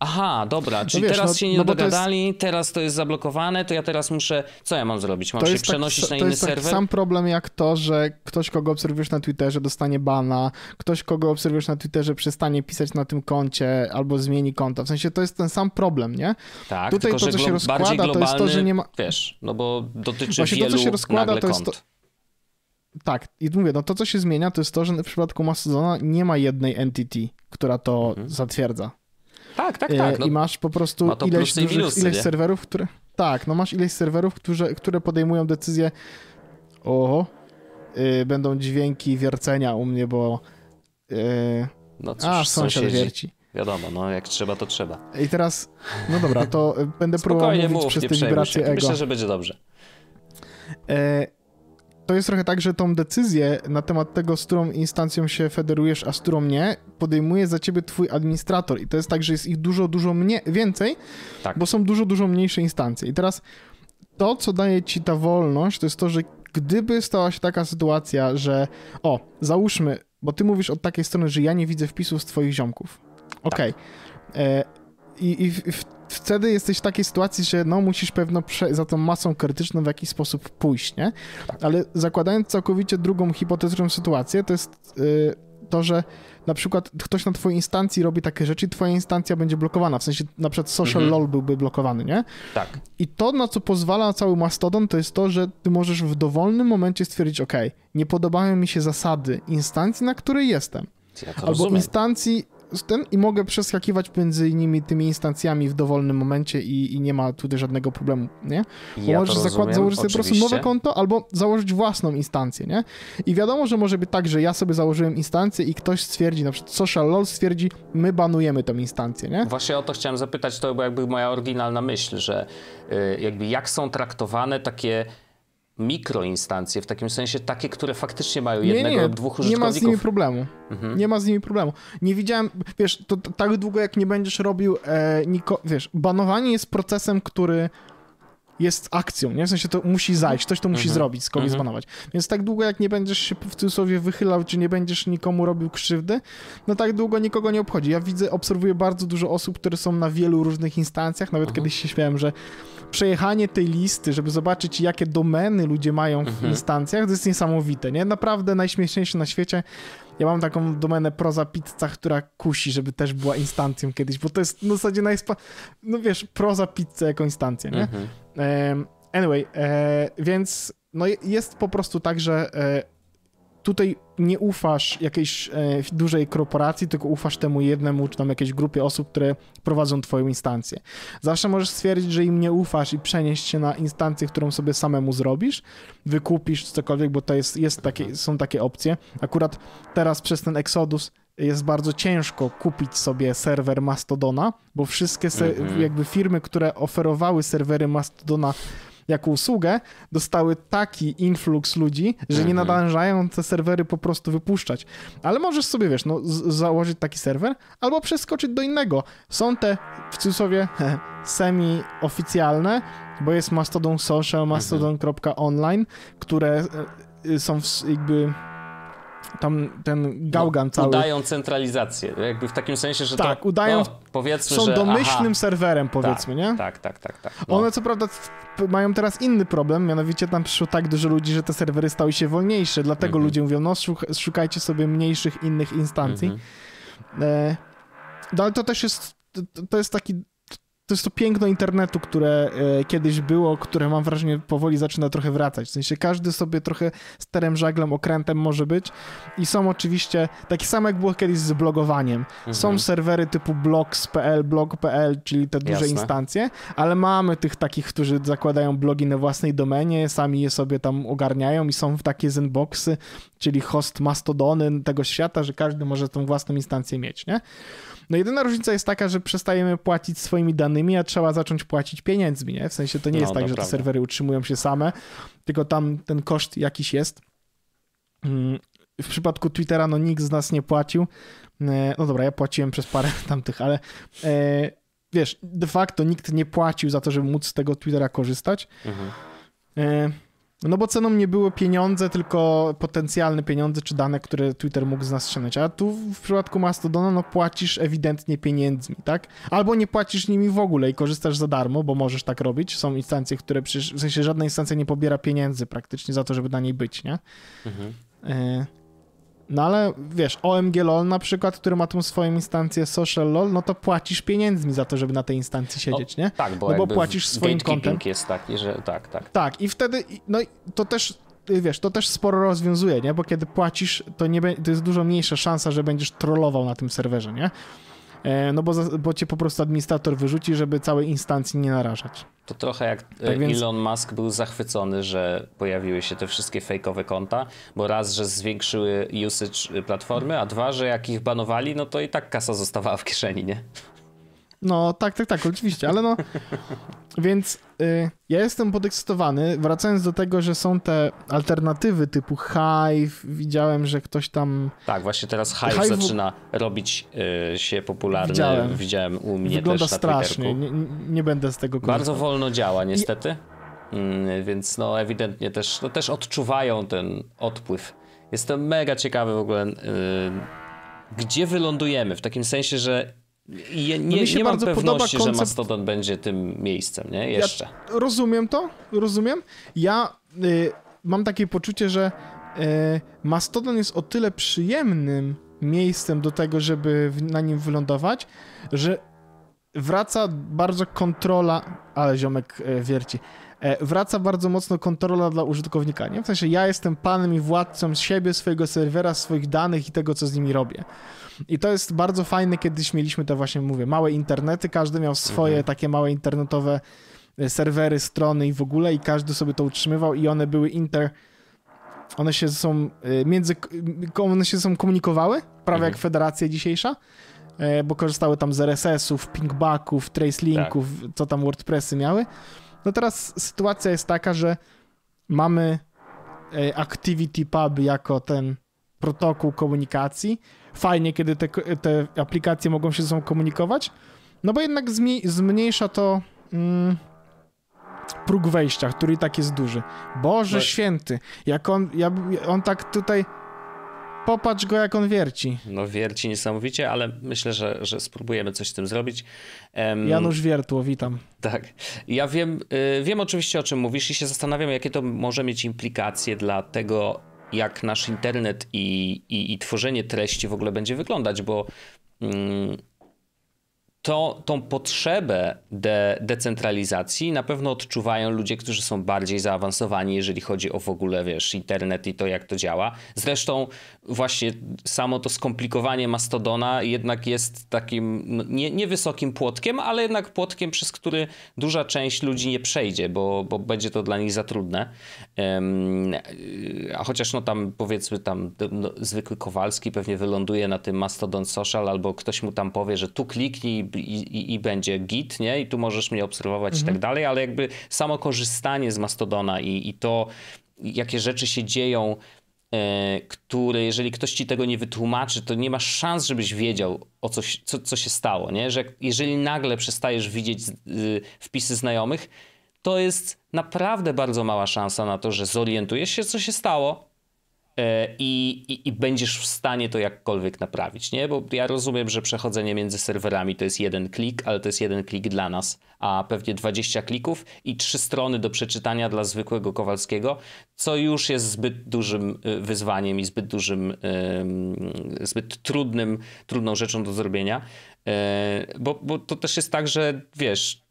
Speaker 2: Aha, dobra, no czyli no wiesz, teraz no, się nie no dogadali, jest... teraz to jest zablokowane, to ja teraz muszę. Co ja mam zrobić? Mam to się przenosić tak, na inny serwer? To jest tak sam
Speaker 1: problem jak to, że ktoś, kogo obserwujesz na Twitterze, dostanie bana, ktoś, kogo obserwujesz na Twitterze, przestanie pisać na tym koncie albo zmieni konta. W sensie to jest ten sam problem, nie? Tak, Tutaj tylko, to, co się rozkłada, to jest to, że nie ma.
Speaker 2: Wiesz, no bo dotyczy Właśnie wielu to, co się rozkłada, to jest. To...
Speaker 1: Tak, i mówię, no to co się zmienia, to jest to, że w przypadku Mastodona nie ma jednej entity, która to mhm. zatwierdza. Tak, tak, e, tak. No, I masz po prostu ma ileś, dużych, minusy, ileś serwerów, które... Tak, no masz ileś serwerów, które, które podejmują decyzję oho, y, będą dźwięki wiercenia u mnie, bo yy, no cóż, a, sąsiad wierci.
Speaker 2: Wiadomo, no jak trzeba, to trzeba.
Speaker 1: I teraz, no dobra, to będę próbował mówić mów, przez te wibracje ego. Myślę, że będzie dobrze. E, to jest trochę tak, że tą decyzję na temat tego, z którą instancją się federujesz, a z którą nie, podejmuje za ciebie twój administrator. I to jest tak, że jest ich dużo, dużo mnie, więcej, tak. bo są dużo, dużo mniejsze instancje. I teraz to, co daje ci ta wolność, to jest to, że gdyby stała się taka sytuacja, że o, załóżmy, bo ty mówisz od takiej strony, że ja nie widzę wpisów z twoich ziomków. Tak. Okej. Okay. E, tak. I, i w, wtedy jesteś w takiej sytuacji, że no musisz pewno za tą masą krytyczną w jakiś sposób pójść, nie? Ale zakładając całkowicie drugą hipotetyczną sytuację, to jest yy, to, że na przykład ktoś na twojej instancji robi takie rzeczy, twoja instancja będzie blokowana, w sensie na przykład social mhm. lol byłby blokowany, nie? Tak. I to, na co pozwala cały Mastodon, to jest to, że ty możesz w dowolnym momencie stwierdzić, ok, nie podobają mi się zasady instancji, na której jestem. Ja Albo rozumiem. instancji ten i mogę przeskakiwać między nimi tymi instancjami w dowolnym momencie i, i nie ma tutaj żadnego problemu, nie? ja możesz zakład, założyć sobie po prostu nowe konto albo założyć własną instancję, nie? I wiadomo, że może być tak, że ja sobie założyłem instancję i ktoś stwierdzi, na przykład Social LOL stwierdzi, my banujemy tę instancję, nie?
Speaker 2: Właśnie o to chciałem zapytać, to była jakby moja oryginalna myśl, że y, jakby jak są traktowane takie mikroinstancje, w takim sensie takie, które faktycznie mają jednego nie, nie, lub dwóch użytkowników. Nie ma z nimi problemu. Mhm.
Speaker 1: Nie ma z nimi problemu. Nie widziałem, wiesz, to tak długo jak nie będziesz robił, e, niko, wiesz, banowanie jest procesem, który jest akcją, nie? W sensie to musi zajść, ktoś to musi mhm. zrobić, z mhm. zbanować. Więc tak długo jak nie będziesz się w cudzysłowie wychylał, czy nie będziesz nikomu robił krzywdy, no tak długo nikogo nie obchodzi. Ja widzę, obserwuję bardzo dużo osób, które są na wielu różnych instancjach, nawet mhm. kiedyś się śmiałem, że przejechanie tej listy, żeby zobaczyć, jakie domeny ludzie mają w mhm. instancjach, to jest niesamowite, nie? Naprawdę najśmieszniejsze na świecie. Ja mam taką domenę proza pizza, która kusi, żeby też była instancją kiedyś, bo to jest w zasadzie najspa... No wiesz, proza pizza jako instancja, nie? Mhm. Anyway, e, więc no jest po prostu tak, że e, tutaj nie ufasz jakiejś e, dużej korporacji, tylko ufasz temu jednemu, czy tam jakiejś grupie osób, które prowadzą twoją instancję. Zawsze możesz stwierdzić, że im nie ufasz i przenieść się na instancję, którą sobie samemu zrobisz, wykupisz cokolwiek, bo to jest, jest takie, mhm. są takie opcje. Akurat teraz przez ten Exodus jest bardzo ciężko kupić sobie serwer Mastodona, bo wszystkie ser mhm. jakby firmy, które oferowały serwery Mastodona jako usługę, dostały taki influx ludzi, że nie mhm. nadążają te serwery po prostu wypuszczać. Ale możesz sobie, wiesz, no, założyć taki serwer albo przeskoczyć do innego. Są te, w cudzysłowie, semi-oficjalne, bo jest Mastodon Social, mhm. mastodon.online, które e, są jakby tam ten gałgan no, cały. Udają
Speaker 2: centralizację, jakby w takim sensie, że tak, to, udają, no, powiedzmy, są że, domyślnym aha,
Speaker 1: serwerem, powiedzmy,
Speaker 2: tak, nie? Tak, tak, tak. tak
Speaker 1: no. One co prawda mają teraz inny problem, mianowicie tam przyszło tak dużo ludzi, że te serwery stały się wolniejsze, dlatego mm -hmm. ludzie mówią, no szukajcie sobie mniejszych innych instancji. Mm -hmm. e, no ale to też jest, to jest taki to jest to piękno internetu, które e, kiedyś było, które mam wrażenie powoli zaczyna trochę wracać. W sensie każdy sobie trochę sterem żaglem, okrętem może być. I są oczywiście, takie same jak było kiedyś z blogowaniem. Mhm. Są serwery typu blogs.pl, blog.pl, czyli te duże Jasne. instancje, ale mamy tych takich, którzy zakładają blogi na własnej domenie, sami je sobie tam ogarniają i są w takie zenboxy, czyli host mastodony tego świata, że każdy może tą własną instancję mieć, nie? No jedyna różnica jest taka, że przestajemy płacić swoimi danymi, a trzeba zacząć płacić pieniędzmi, nie? W sensie to nie no, jest no, tak, naprawdę. że te serwery utrzymują się same, tylko tam ten koszt jakiś jest. Mm, w przypadku Twittera no nikt z nas nie płacił. E, no dobra, ja płaciłem przez parę tamtych, ale e, wiesz, de facto nikt nie płacił za to, żeby móc z tego Twittera korzystać. Mhm. E, no bo ceną nie było pieniądze, tylko potencjalne pieniądze czy dane, które Twitter mógł z nas ściągnąć. A tu w przypadku Mastodona no płacisz ewidentnie pieniędzmi, tak? Albo nie płacisz nimi w ogóle i korzystasz za darmo, bo możesz tak robić. Są instancje, które przecież, w sensie żadna instancja nie pobiera pieniędzy praktycznie za to, żeby na niej być, nie? Mhm. Y no ale wiesz, OMG LOL na przykład, który ma tą swoją instancję social LOL, no to płacisz pieniędzmi za to, żeby na tej instancji no, siedzieć, no, nie? Tak, bo, no, bo płacisz swoim kontem.
Speaker 2: jest taki, że tak, tak.
Speaker 1: Tak, i wtedy, no to też y, wiesz, to też sporo rozwiązuje, nie? Bo kiedy płacisz, to, nie to jest dużo mniejsza szansa, że będziesz trollował na tym serwerze, nie? E, no bo, bo cię po prostu administrator wyrzuci, żeby całej instancji nie narażać.
Speaker 2: To trochę jak e, tak więc... Elon Musk był zachwycony, że pojawiły się te wszystkie fejkowe konta, bo raz, że zwiększyły usage y, platformy, a dwa, że jak ich banowali, no to i tak kasa zostawała w kieszeni, nie?
Speaker 1: No, tak, tak, tak, oczywiście, ale no. Więc Y, ja jestem podekscytowany. Wracając do tego, że są te alternatywy typu Hive, widziałem, że ktoś tam.
Speaker 2: Tak, właśnie teraz Hive, Hive... zaczyna robić y, się popularny. Widziałem. widziałem, u mnie Wygląda też strasznie. Nie,
Speaker 1: nie, będę z tego korzystał. Bardzo wolno
Speaker 2: działa, niestety. I... Mm, więc no ewidentnie też, no, też odczuwają ten odpływ. Jestem mega ciekawy w ogóle. Y, gdzie wylądujemy? W takim sensie, że i no nie, no mi się nie bardzo mam pewności, podoba koncept... że Mastodon będzie tym miejscem, nie? Jeszcze. Ja
Speaker 1: rozumiem to, rozumiem. Ja y, mam takie poczucie, że y, Mastodon jest o tyle przyjemnym miejscem do tego, żeby na nim wylądować, że wraca bardzo kontrola, ale ziomek y, wierci, e, wraca bardzo mocno kontrola dla użytkownika, nie? W sensie ja jestem panem i władcą siebie, swojego serwera, swoich danych i tego, co z nimi robię. I to jest bardzo fajne, kiedyś mieliśmy te właśnie, mówię, małe internety, każdy miał swoje mhm. takie małe internetowe e, serwery, strony i w ogóle i każdy sobie to utrzymywał i one były inter... One się są e, między... One się są komunikowały, prawie mhm. jak federacja dzisiejsza, e, bo korzystały tam z RSS-ów, pingbacków, tracelinków, tak. co tam WordPressy miały. No teraz sytuacja jest taka, że mamy ActivityPub Pub jako ten protokół komunikacji, fajnie, kiedy te, te aplikacje mogą się ze sobą komunikować, no bo jednak zmniejsza to mm, próg wejścia, który i tak jest duży. Boże no. święty, jak on, ja, on tak tutaj popatrz go, jak on wierci.
Speaker 2: No wierci niesamowicie, ale myślę, że, że spróbujemy coś z tym zrobić. Um, Janusz
Speaker 1: Wiertło, witam.
Speaker 2: Tak. Ja wiem, y, wiem oczywiście, o czym mówisz i się zastanawiam, jakie to może mieć implikacje dla tego, jak nasz internet i, i, i tworzenie treści w ogóle będzie wyglądać, bo mm, to, tą potrzebę de, decentralizacji na pewno odczuwają ludzie, którzy są bardziej zaawansowani, jeżeli chodzi o w ogóle, wiesz, internet i to, jak to działa. Zresztą właśnie samo to skomplikowanie Mastodona jednak jest takim no, nie, niewysokim płotkiem, ale jednak płotkiem, przez który duża część ludzi nie przejdzie, bo, bo będzie to dla nich za trudne. Y, a chociaż no tam powiedzmy tam no, zwykły Kowalski pewnie wyląduje na tym Mastodon Social albo ktoś mu tam powie, że tu kliknij i, i, i będzie git, nie? I tu możesz mnie obserwować mhm. i tak mhm. dalej, ale jakby samo korzystanie z Mastodona i, i to, jakie rzeczy się dzieją, e, które jeżeli ktoś ci tego nie wytłumaczy, to nie masz szans, żebyś wiedział, o coś, co, co się stało. Nie? Że jeżeli nagle przestajesz widzieć y, wpisy znajomych, to jest naprawdę bardzo mała szansa na to, że zorientujesz się, co się stało e, i, i, i, będziesz w stanie to jakkolwiek naprawić, nie? Bo ja rozumiem, że przechodzenie między serwerami to jest jeden klik, ale to jest jeden klik dla nas, a pewnie 20 klików i trzy strony do przeczytania dla zwykłego Kowalskiego, co już jest zbyt dużym e, wyzwaniem i zbyt dużym, zbyt trudnym, trudną rzeczą do zrobienia, e, bo, bo to też jest tak, że wiesz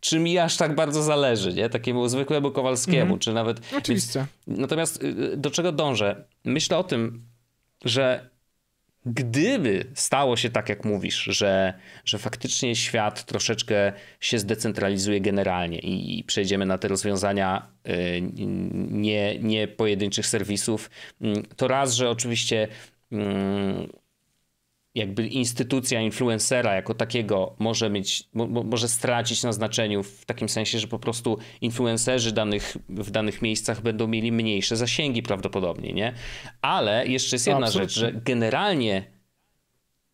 Speaker 2: czy mi aż tak bardzo zależy, nie? Takiemu zwykłemu Kowalskiemu, mm czy nawet... Oczywiście. natomiast y, y, do czego dążę? Myślę o tym, że gdyby stało się tak, jak mówisz, że, że faktycznie świat troszeczkę się zdecentralizuje generalnie i, i przejdziemy na te rozwiązania y, nie, nie pojedynczych serwisów, mm, to raz, że oczywiście... Mm, jakby instytucja influencera jako takiego może mieć, może stracić na znaczeniu w takim sensie, że po prostu influencerzy danych, w danych miejscach będą mieli mniejsze zasięgi prawdopodobnie, nie? Ale jeszcze jest jedna no, Absolutnie. rzecz, że generalnie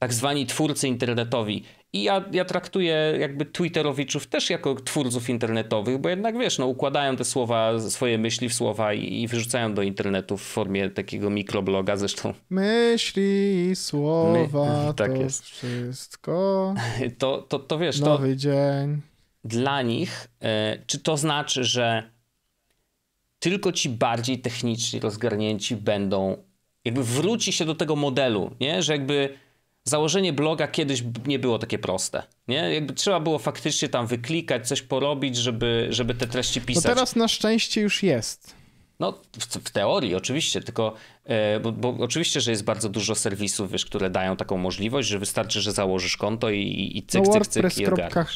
Speaker 2: tak zwani twórcy internetowi. I ja, ja traktuję jakby Twitterowiczów też jako twórców internetowych, bo jednak wiesz, no, układają te słowa, swoje myśli w słowa i, i wyrzucają do internetu w formie takiego mikrobloga zresztą.
Speaker 1: Myśli i słowa, My, tak to jest. wszystko.
Speaker 2: To, to, to wiesz, Nowy to dzień. dla nich, y, czy to znaczy, że tylko ci bardziej technicznie rozgarnięci będą, jakby wróci się do tego modelu, nie? że jakby Założenie bloga kiedyś nie było takie proste. Nie? Jakby trzeba było faktycznie tam wyklikać, coś porobić, żeby, żeby te treści no pisać. No teraz
Speaker 1: na szczęście już jest.
Speaker 2: No, w, w, teorii oczywiście, tylko E, bo, bo, oczywiście, że jest bardzo dużo serwisów, wiesz, które dają taką możliwość, że wystarczy, że założysz konto i, i cyk, cyk, cyk, i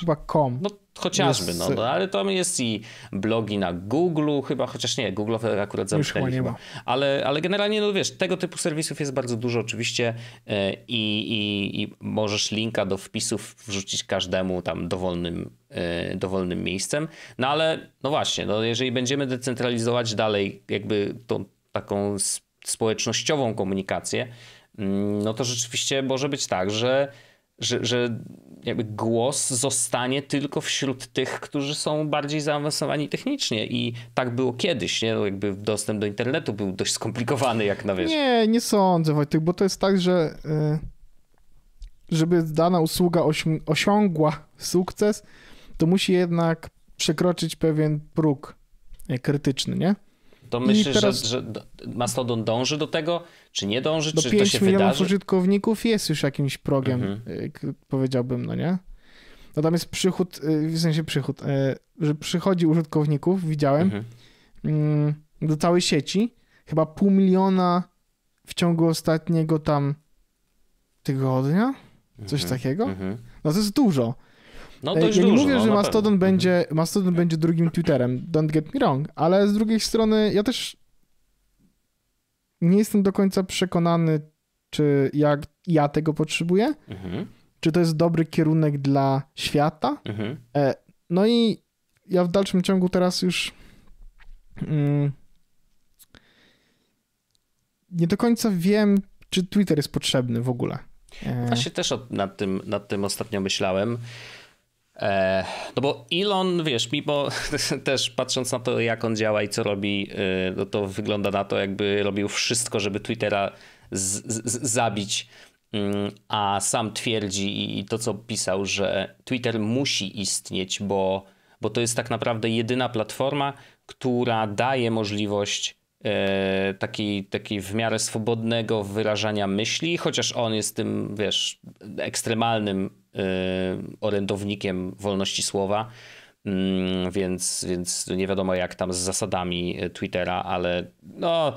Speaker 1: chyba com. No chociażby, jest... no, no,
Speaker 2: ale tam jest i blogi na Google, chyba, chociaż nie, Google akurat zamknęli nie chyba. Ale, ale generalnie, no wiesz, tego typu serwisów jest bardzo dużo oczywiście e, i, i, i możesz linka do wpisów wrzucić każdemu tam dowolnym e, dowolnym miejscem. No ale no właśnie, no jeżeli będziemy decentralizować dalej jakby tą taką społecznościową komunikację, mm, no to rzeczywiście może być tak, że, że, że jakby głos zostanie tylko wśród tych, którzy są bardziej zaawansowani technicznie. I tak było kiedyś, nie? No jakby dostęp do internetu był dość skomplikowany, jak na wiesz. Nie,
Speaker 1: nie sądzę, Wojtek, bo to jest tak, że y, żeby dana usługa osiągła sukces, to musi jednak przekroczyć pewien próg y, krytyczny, nie?
Speaker 2: To myślisz, teraz... że, że Mastodon dąży do tego, czy nie dąży, do czy to się milionów wydarzy?
Speaker 1: użytkowników jest już jakimś progiem, mhm. Y, powiedziałbym, no nie? Natomiast no przychód, y, w sensie przychód, y, że przychodzi użytkowników, widziałem, mhm. Mm, do całej sieci, chyba pół miliona w ciągu ostatniego tam tygodnia, coś mhm. takiego. Mhm. No to jest dużo.
Speaker 2: No to e, już ja nie mówię, no, że Mastodon
Speaker 1: będzie, Mastodon będzie drugim Twitterem, don't get me wrong, ale z drugiej strony ja też nie jestem do końca przekonany, czy jak ja tego potrzebuję, mhm. czy to jest dobry kierunek dla świata. Mhm. E, no i ja w dalszym ciągu teraz już mm, nie do końca wiem, czy Twitter jest potrzebny w ogóle. E. Właśnie
Speaker 2: też nad tym, nad tym ostatnio myślałem. E, no bo Elon, wiesz, mimo też patrząc na to, jak on działa i co robi, e, no to wygląda na to, jakby robił wszystko, żeby Twittera z- z- zabić. Mm, a sam twierdzi i to, co pisał, że Twitter musi istnieć, bo, bo to jest tak naprawdę jedyna platforma, która daje możliwość takiej, takiej w miarę swobodnego wyrażania myśli, chociaż on jest tym, wiesz, ekstremalnym Y, orędownikiem wolności słowa, mm, więc, więc nie wiadomo jak tam z zasadami y, Twittera, ale no,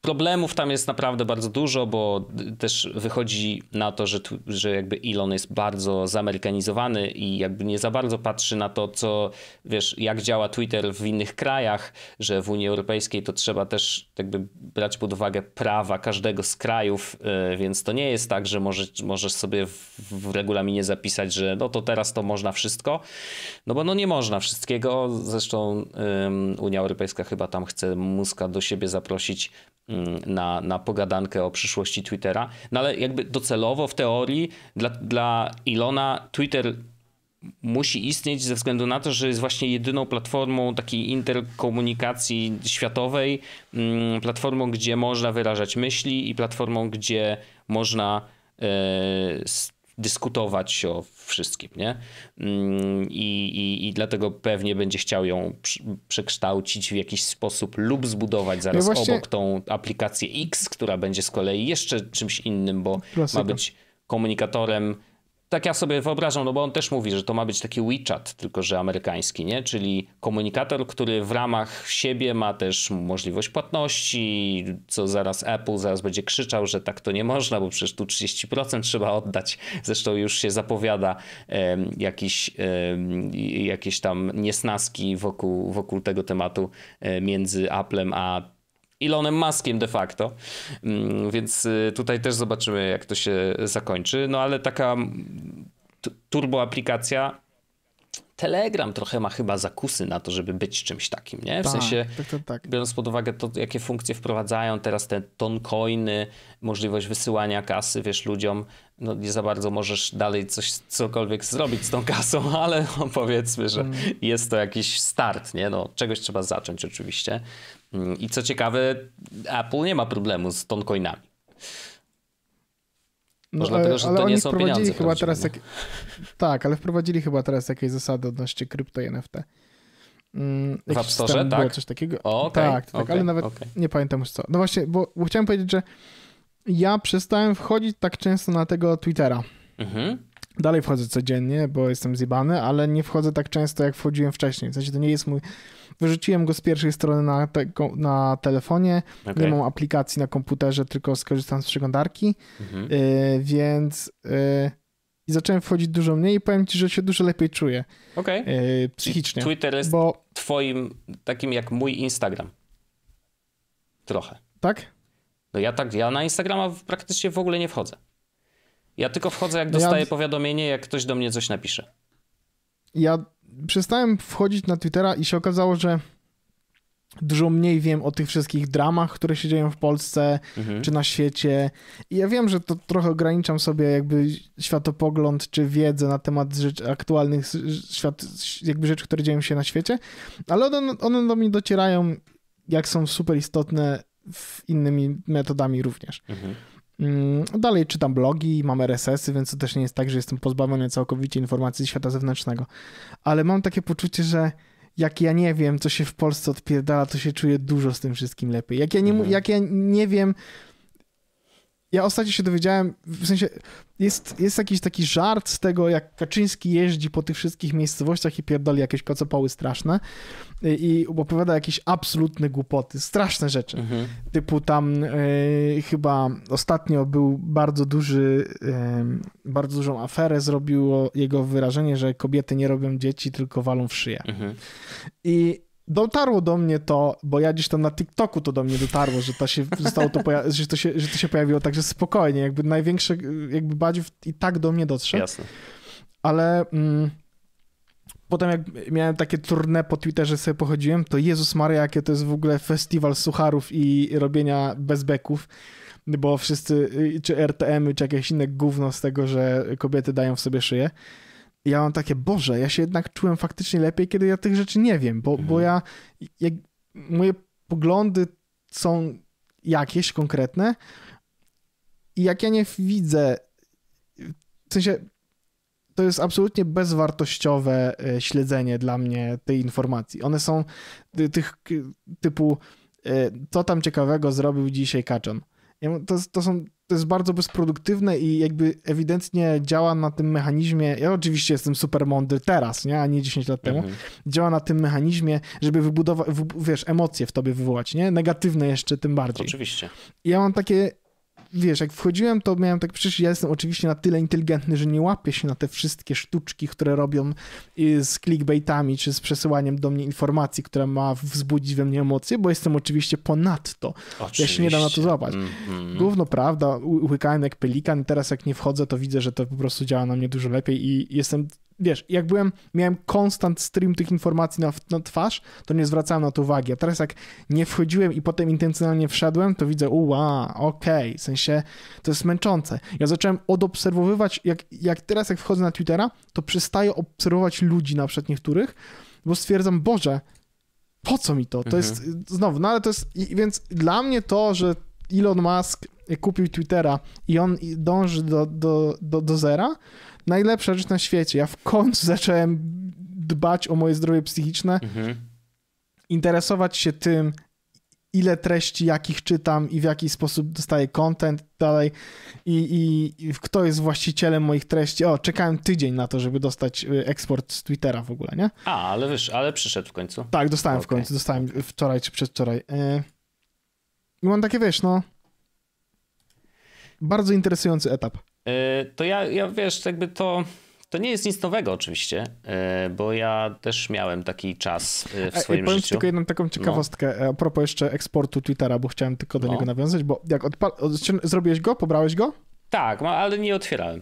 Speaker 2: Problemów tam jest naprawdę bardzo dużo, bo też wychodzi na to, że, że jakby Elon jest bardzo zamerykanizowany i jakby nie za bardzo patrzy na to, co wiesz, jak działa Twitter w innych krajach, że w Unii Europejskiej to trzeba też jakby brać pod uwagę prawa każdego z krajów, e, więc to nie jest tak, że możesz, możesz sobie w regulaminie zapisać, że no to teraz to można wszystko, no bo no nie można wszystkiego, zresztą um, Unia Europejska chyba tam chce Muska do siebie zaprosić Mm, na, na pogadankę o przyszłości Twittera. No ale jakby docelowo w teorii dla, dla Ilona Twitter musi istnieć ze względu na to, że jest właśnie jedyną platformą takiej interkomunikacji światowej, mm, platformą, gdzie można wyrażać myśli i platformą, gdzie można e, dyskutować o wszystkim, nie? Mm, I, i, i dlatego pewnie będzie chciał ją przekształcić w jakiś sposób lub zbudować no zaraz właśnie... obok tą aplikację X, która będzie z kolei jeszcze czymś innym, bo Klasyka. ma być komunikatorem tak ja sobie wyobrażam, no bo on też mówi, że to ma być taki WeChat, tylko że amerykański, nie? Czyli komunikator, który w ramach siebie ma też możliwość płatności, co zaraz Apple zaraz będzie krzyczał, że tak to nie można, bo przecież tu 30% trzeba oddać. Zresztą już się zapowiada jakiś, jakieś tam niesnaski wokół, wokół tego tematu e, między Applem a Elonem Muskiem de facto. Mm, więc y, tutaj też zobaczymy, jak to się zakończy. No ale taka turbo aplikacja Telegram trochę ma chyba zakusy na to, żeby być czymś takim, nie? W tak, sensie, tak, tak, tak. biorąc pod uwagę to, jakie funkcje wprowadzają teraz te toncoiny, możliwość wysyłania kasy, wiesz, ludziom, no nie za bardzo możesz dalej coś, cokolwiek zrobić z tą kasą, ale no, powiedzmy, że mm. jest to jakiś start, nie? No, czegoś trzeba zacząć oczywiście. Mm, I co ciekawe, Apple nie ma problemu z toncoinami.
Speaker 1: No, Może no, ale, dlatego, że ale to oni nie są wprowadzili pieniądze. Chyba teraz jak... Tak, ale wprowadzili chyba teraz jakieś zasady odnośnie krypto i NFT. Mm, w App Store, tak? coś takiego. O, okay, tak, tak, okay, ale nawet okay. nie pamiętam już co. No właśnie, bo, bo chciałem powiedzieć, że ja przestałem wchodzić tak często na tego Twittera. Mhm. Dalej wchodzę codziennie, bo jestem zjebany, ale nie wchodzę tak często, jak wchodziłem wcześniej. W sensie to nie jest mój Wyrzuciłem go z pierwszej strony na, te, na telefonie. Okay. Nie mam aplikacji na komputerze, tylko skorzystam z przeglądarki. Mhm. Yy, więc yy, zacząłem wchodzić dużo mniej i powiem ci, że się dużo lepiej czuję. Okay. psychicznie. Twitter
Speaker 2: jest bo... twoim takim jak mój Instagram. Trochę. Tak? No ja tak, ja na Instagrama praktycznie w ogóle nie wchodzę. Ja tylko wchodzę, jak no dostaję ja... powiadomienie, jak ktoś do mnie coś napisze.
Speaker 1: Ja przestałem wchodzić na Twittera i się okazało, że dużo mniej wiem o tych wszystkich dramach, które się dzieją w Polsce mhm. czy na świecie. I ja wiem, że to trochę ograniczam sobie jakby światopogląd czy wiedzę na temat rzeczy, aktualnych świat, jakby rzeczy, które dzieją się na świecie, ale one, one do mnie docierają, jak są super istotne w innymi metodami również. Mhm. Mm, dalej czytam blogi, mam RSS-y, więc to też nie jest tak, że jestem pozbawiony całkowicie informacji świata zewnętrznego. Ale mam takie poczucie, że jak ja nie wiem, co się w Polsce odpierdala, to się czuję dużo z tym wszystkim lepiej. Jak ja nie, mhm. jak ja nie wiem, ja ostatnio się dowiedziałem, w sensie jest, jest jakiś taki żart z tego, jak Kaczyński jeździ po tych wszystkich miejscowościach i pierdoli jakieś kocopoły straszne i, opowiada jakieś absolutne głupoty, straszne rzeczy. Mhm. Typu tam y, chyba ostatnio był bardzo duży, y, bardzo dużą aferę zrobiło jego wyrażenie, że kobiety nie robią dzieci, tylko walą w szyję. Mhm. I dotarło do mnie to, bo ja gdzieś tam na TikToku to do mnie dotarło, że, ta się, zostało to, że, to, się, że to się pojawiło także spokojnie, jakby największy jakby badziw i tak do mnie dotrze. Jasne. Ale mm, potem jak miałem takie turne po Twitterze sobie pochodziłem, to Jezus Maria, jakie to jest w ogóle festiwal sucharów i robienia bezbeków bo wszyscy, y, czy rtm czy jakieś inne gówno z tego, że kobiety dają w sobie szyję ja mam takie, Boże, ja się jednak czułem faktycznie lepiej, kiedy ja tych rzeczy nie wiem, bo, mhm. bo ja, moje poglądy są jakieś konkretne i jak ja nie widzę, w sensie to jest absolutnie bezwartościowe e, śledzenie dla mnie tej informacji. One są tych typu, e, co tam ciekawego zrobił dzisiaj Kaczon to, to są to jest bardzo bezproduktywne i jakby ewidentnie działa na tym mechanizmie. Ja oczywiście jestem super mądry teraz, nie? a nie 10 lat temu. Mhm. Działa na tym mechanizmie, żeby wybudować, wiesz, emocje w tobie wywołać, nie? Negatywne jeszcze tym bardziej. Oczywiście. I ja mam takie wiesz, jak wchodziłem, to miałem tak, przecież ja jestem oczywiście na tyle inteligentny, że nie łapię się na te wszystkie sztuczki, które robią y, z clickbaitami, czy z przesyłaniem do mnie informacji, która ma wzbudzić we mnie emocje, bo jestem oczywiście ponadto. Oczywiście. Ja się nie dam na to złapać. Mm -hmm. Główno prawda, łykałem jak pelikan teraz jak nie wchodzę, to widzę, że to po prostu działa na mnie dużo lepiej i jestem wiesz, jak byłem, miałem konstant stream tych informacji na, na twarz, to nie zwracałem na to uwagi. A teraz jak nie wchodziłem i potem intencjonalnie wszedłem, to widzę, uła, okej, okay. w sensie to jest męczące. Ja zacząłem odobserwowywać, jak, jak teraz jak wchodzę na Twittera, to przestaję obserwować ludzi na przykład niektórych, bo stwierdzam, Boże, po co mi to? To mhm. jest, y, znowu, no ale to jest, i, więc dla mnie to, że Elon Musk kupił Twittera i on dąży do, do, do, do zera, najlepsza rzecz na świecie. Ja w końcu zacząłem dbać o moje zdrowie psychiczne, mhm. interesować się tym, ile treści, jakich czytam i w jaki sposób dostaję content dalej i, i, i, kto jest właścicielem moich treści. O, czekałem tydzień na to, żeby dostać y, eksport z Twittera w ogóle, nie?
Speaker 2: A, ale wiesz, ale przyszedł w końcu. Tak, dostałem okay. w końcu,
Speaker 1: dostałem wczoraj czy przedwczoraj. Y, I mam takie, wiesz, no bardzo interesujący etap.
Speaker 2: E, to ja, ja wiesz, jakby to. To nie jest nic nowego oczywiście, e, bo ja też miałem taki czas e, w swoim życiu. powiem życiu. tylko jedną taką no. ciekawostkę
Speaker 1: no. a propos jeszcze eksportu Twittera, bo chciałem tylko do no. niego nawiązać, bo jak odpal- zrobiłeś go, pobrałeś
Speaker 2: go? Tak, no, ale nie otwierałem.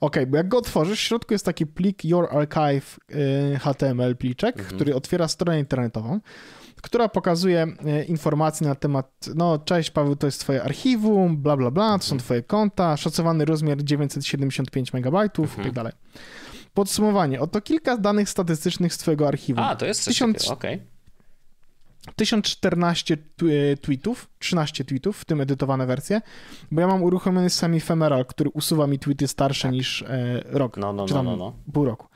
Speaker 1: Okej, okay, bo jak go otworzysz, w środku jest taki plik Your archive.html y, pliczek, mhm. który otwiera stronę internetową która pokazuje e, informacje na temat, no cześć Paweł, to jest twoje archiwum, bla bla bla, to są mhm. twoje konta, szacowany rozmiar 975 MB i tak mhm. dalej. Podsumowanie. Oto kilka danych statystycznych z twojego archiwum. A, to jest coś 1000... okej. Okay. 1014 e, tweetów, 13 tweetów, w tym edytowane wersje, bo ja mam uruchomiony sami Femeral, który usuwa mi tweety starsze tak. niż e, rok, no, no, czy no, tam no, no, no. pół roku.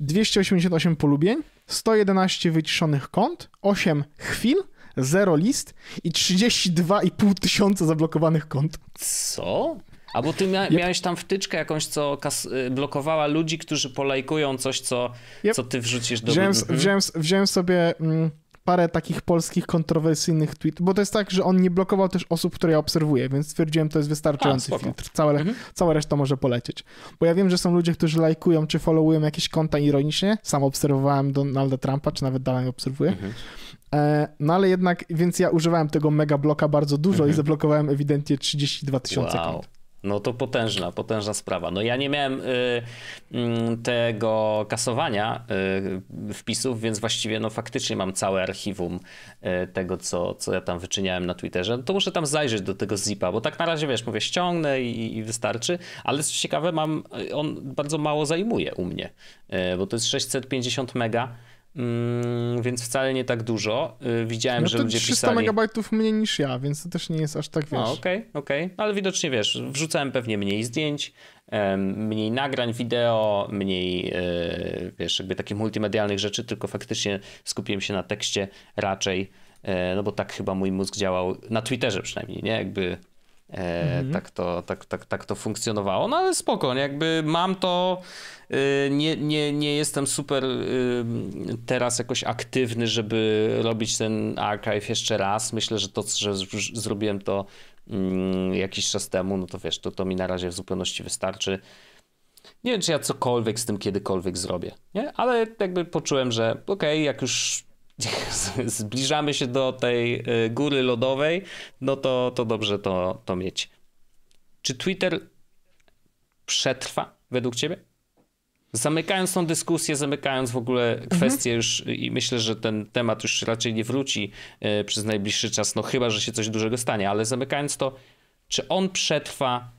Speaker 1: 288 polubień, 111 wyciszonych kont, 8 chwil, 0 list i 32,5 tysiąca zablokowanych kont.
Speaker 2: Co? A bo ty mia miałeś tam wtyczkę jakąś, co y, blokowała ludzi, którzy polajkują coś, co, yep. co ty wrzucisz do... Wziąłem, mhm. wziąłem,
Speaker 1: wziąłem sobie... Mm, parę takich polskich kontrowersyjnych tweetów, bo to jest tak, że on nie blokował też osób, które ja obserwuję, więc stwierdziłem, to jest wystarczający A, filtr. Całe, mhm. Cała reszta może polecieć. Bo ja wiem, że są ludzie, którzy lajkują czy followują jakieś konta ironicznie. Sam obserwowałem Donalda Trumpa, czy nawet dalej obserwuję. Mhm. E, no ale jednak, więc ja używałem tego mega bloka bardzo dużo mhm. i zablokowałem ewidentnie 32 tysiące wow. kont.
Speaker 2: No to potężna, potężna sprawa. No ja nie miałem y, y, tego kasowania y, wpisów, więc właściwie no faktycznie mam całe archiwum y, tego, co, co ja tam wyczyniałem na Twitterze. No to muszę tam zajrzeć do tego zipa, bo tak na razie, wiesz, mówię, ściągnę i, i wystarczy, ale co ciekawe, mam, y, on bardzo mało zajmuje u mnie, y, bo to jest 650 mega, Mm, więc wcale nie tak dużo. Y, widziałem, no że ludzie 300 pisali... 300
Speaker 1: megabajtów mniej niż ja, więc to też nie jest aż tak, no, wiesz... Okej,
Speaker 2: okej, okay, no, okay. ale widocznie, wiesz, wrzucałem pewnie mniej zdjęć, mniej nagrań wideo, mniej, e, wiesz, jakby takich multimedialnych rzeczy, tylko faktycznie skupiłem się na tekście raczej, e, no bo tak chyba mój mózg działał, na Twitterze przynajmniej, nie? Jakby e, mhm. tak, to, tak, tak, tak to funkcjonowało. No ale spoko, jakby mam to, Y, nie, nie, nie jestem super y, teraz jakoś aktywny, żeby robić ten archive jeszcze raz. Myślę, że to, że zrobiłem to mm, jakiś czas temu, no to wiesz, to, to mi na razie w zupełności wystarczy. Nie wiem, czy ja cokolwiek z tym kiedykolwiek zrobię, nie? ale jakby poczułem, że okej, okay, jak już zbliżamy się do tej y, góry lodowej, no to, to dobrze to, to mieć. Czy Twitter przetrwa według Ciebie? Zamykając tą dyskusję, zamykając w ogóle mhm. kwestię mhm. już i myślę, że ten temat już raczej nie wróci e, przez najbliższy czas, no chyba, że się coś dużego stanie, ale zamykając to, czy on przetrwa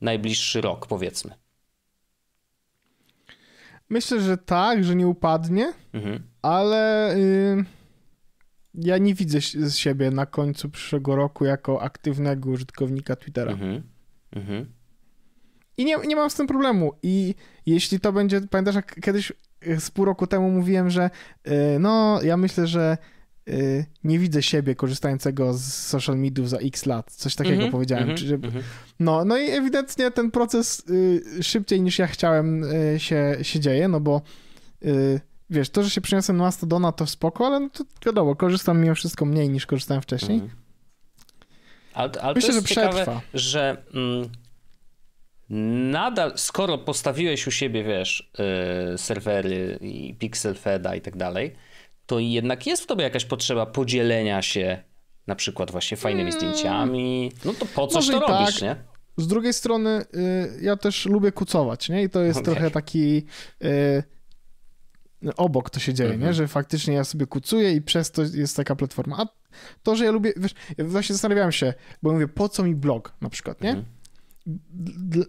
Speaker 2: najbliższy rok, powiedzmy?
Speaker 1: Myślę, że tak, że nie upadnie, mhm. ale y, ja nie widzę z siebie na końcu przyszłego roku jako aktywnego użytkownika Twittera. Mhm. Mhm. I nie, nie mam z tym problemu. I jeśli to będzie, pamiętasz, jak kiedyś y, z pół roku temu mówiłem, że y, no, ja myślę, że y, nie widzę siebie korzystającego z social mediów za x lat. Coś takiego mm -hmm, powiedziałem. Mm -hmm, mm -hmm. no, no i ewidentnie ten proces szybciej niż ja chciałem się, się dzieje, no bo wiesz, to, że się przyniosłem na Mastodona to spoko, ale no to wiadomo, korzystam mimo wszystko mniej niż korzystałem wcześniej. Mhm.
Speaker 2: Ale, ale Myślę, to jest że przetrwa. ciekawe, że mm, nadal, skoro postawiłeś u siebie, wiesz, yy, serwery i Pixel Feda i tak dalej, to jednak jest w tobie jakaś potrzeba podzielenia się na przykład właśnie fajnymi hmm. zdjęciami. No to po coś Może to robisz, tak. nie?
Speaker 1: Z drugiej strony y, ja też lubię kucować, nie? I to jest okay. No trochę taki... Y, obok to się dzieje, mhm. nie? że faktycznie ja sobie kucuję i przez to jest taka platforma. A to, że ja lubię, wiesz, ja właśnie zastanawiałem się, bo mówię, po co mi blog na przykład, nie? Mhm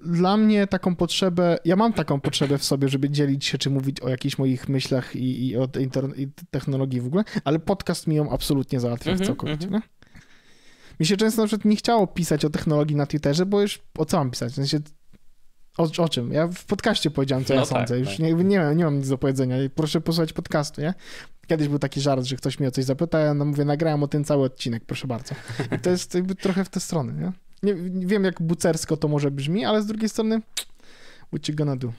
Speaker 1: dla mnie taką potrzebę, ja mam taką potrzebę w sobie, żeby dzielić się czy mówić o jakichś moich myślach i, i o i technologii w ogóle, ale podcast mi ją absolutnie załatwia mm -hmm, całkowicie. Mm -hmm. Mi się często na przykład nie chciało pisać o technologii na Twitterze, bo już o co mam pisać? W sensie, o, o czym? Ja w podcaście powiedziałem, co no ja tak, sądzę. Już tak. nie, nie, mam, nie mam nic do powiedzenia. Proszę posłuchać podcastu, nie? Kiedyś był taki żart, że ktoś mnie o coś zapyta, ja no mówię, nagrałem o ten cały odcinek, proszę bardzo. I to jest jakby trochę w tę stronę, nie? Nie, nie wiem, jak bucersko to może brzmi, ale z drugiej strony, what you gonna do?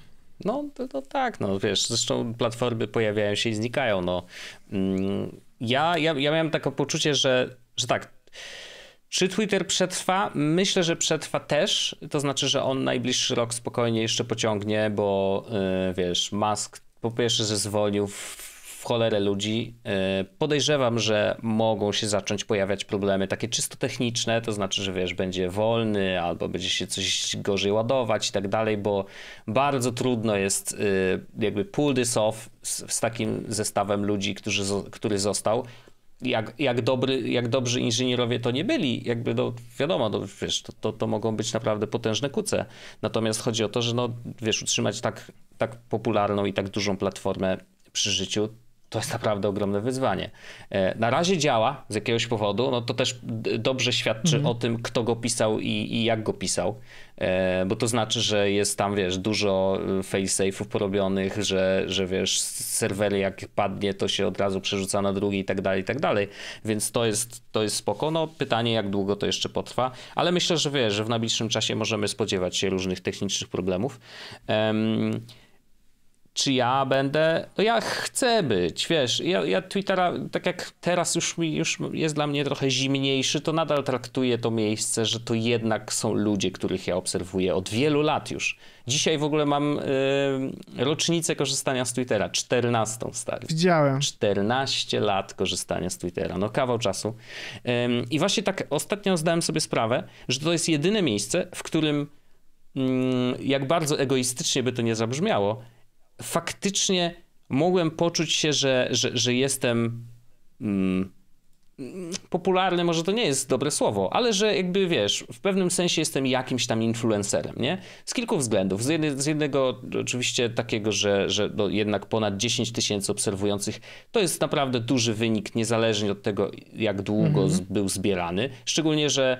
Speaker 1: No,
Speaker 2: to, to, tak, no wiesz, zresztą platformy pojawiają się i znikają, no. Mm, ja, ja, ja miałem takie poczucie, że, że tak, czy Twitter przetrwa? Myślę, że przetrwa też, to znaczy, że on najbliższy rok spokojnie jeszcze pociągnie, bo yy, wiesz, Musk po pierwsze, że zwolnił w w cholerę ludzi. E, podejrzewam, że mogą się zacząć pojawiać problemy takie czysto techniczne, to znaczy, że wiesz, będzie wolny albo będzie się coś gorzej ładować i tak dalej, bo bardzo trudno jest e, jakby pull this off z, z takim zestawem ludzi, którzy, który został. Jak, jak, dobry, jak dobrzy inżynierowie to nie byli, jakby no, wiadomo, no, wiesz, to, to, to mogą być naprawdę potężne kuce. Natomiast chodzi o to, że no, wiesz, utrzymać tak, tak popularną i tak dużą platformę przy życiu, to jest naprawdę ogromne wyzwanie. E, na razie działa z jakiegoś powodu, no to też dobrze świadczy mhm. o tym, kto go pisał i, i jak go pisał, e, bo to znaczy, że jest tam, wiesz, dużo e, failsafe'ów porobionych, że, że wiesz, serwery jak padnie, to się od razu przerzuca na drugi i tak dalej, i tak dalej, więc to jest, to jest spoko. No pytanie, jak długo to jeszcze potrwa, ale myślę, że wiesz, że w najbliższym czasie możemy spodziewać się różnych technicznych problemów. Um, czy ja będę, no ja chcę być, wiesz, ja, ja, Twittera, tak jak teraz już, mi, już jest dla mnie trochę zimniejszy, to nadal traktuję to miejsce, że to jednak są ludzie, których ja obserwuję od wielu lat już. Dzisiaj w ogóle mam y, rocznicę korzystania z Twittera, 14 stary. Widziałem. 14 lat korzystania z Twittera, no kawał czasu. I właśnie tak ostatnio zdałem sobie sprawę, że to jest jedyne miejsce, w którym, mm, jak bardzo egoistycznie by to nie zabrzmiało, faktycznie mogłem poczuć się, że, że, że jestem mm, popularny, może to nie jest dobre słowo, ale że jakby wiesz, w pewnym sensie jestem jakimś tam influencerem, nie? Z kilku względów. Z, z jednego oczywiście takiego, że, że no jednak ponad 10 tysięcy obserwujących to jest naprawdę duży wynik, niezależnie od tego, jak długo mhm. był zbierany. Szczególnie, że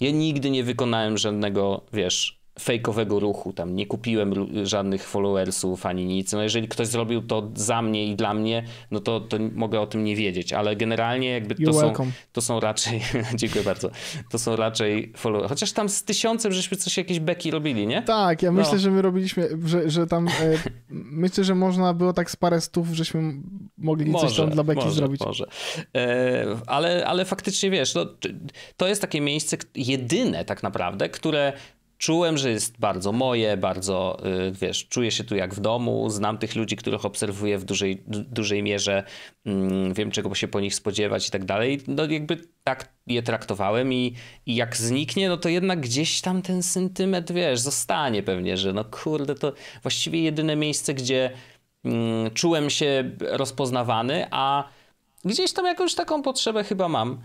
Speaker 2: ja nigdy nie wykonałem żadnego, wiesz, fejkowego ruchu, tam nie kupiłem żadnych followersów ani nic. No jeżeli ktoś zrobił to za mnie i dla mnie, no to, to mogę o tym nie wiedzieć, ale generalnie jakby to są, to są raczej, dziękuję bardzo, to są raczej followers. Chociaż tam z tysiącem żeśmy coś jakieś beki robili, nie? Tak, ja no. myślę, że
Speaker 1: my robiliśmy, że, że tam, e, myślę, że można było tak z parę stów, żeśmy mogli może, coś tam dla beki może, zrobić.
Speaker 2: Może, e, ale, ale faktycznie wiesz, no, to jest takie miejsce jedyne tak naprawdę, które czułem, że jest bardzo moje, bardzo, y, wiesz, czuję się tu jak w domu, znam tych ludzi, których obserwuję w dużej, dużej mierze, mm, wiem czego się po nich spodziewać i tak dalej. No jakby tak je traktowałem i, i jak zniknie, no to jednak gdzieś tam ten sentyment, wiesz, zostanie pewnie, że no kurde, to właściwie jedyne miejsce, gdzie mm, czułem się rozpoznawany, a gdzieś tam jakąś taką potrzebę chyba mam,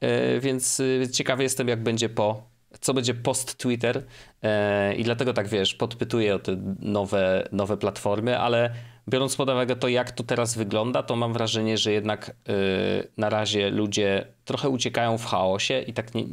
Speaker 2: yy, więc y, ciekawy jestem, jak będzie po co będzie post Twitter e, i dlatego tak wiesz, podpytuję o te nowe, nowe platformy, ale biorąc pod uwagę to, jak to teraz wygląda, to mam wrażenie, że jednak yy, na razie ludzie trochę uciekają w chaosie i tak nie,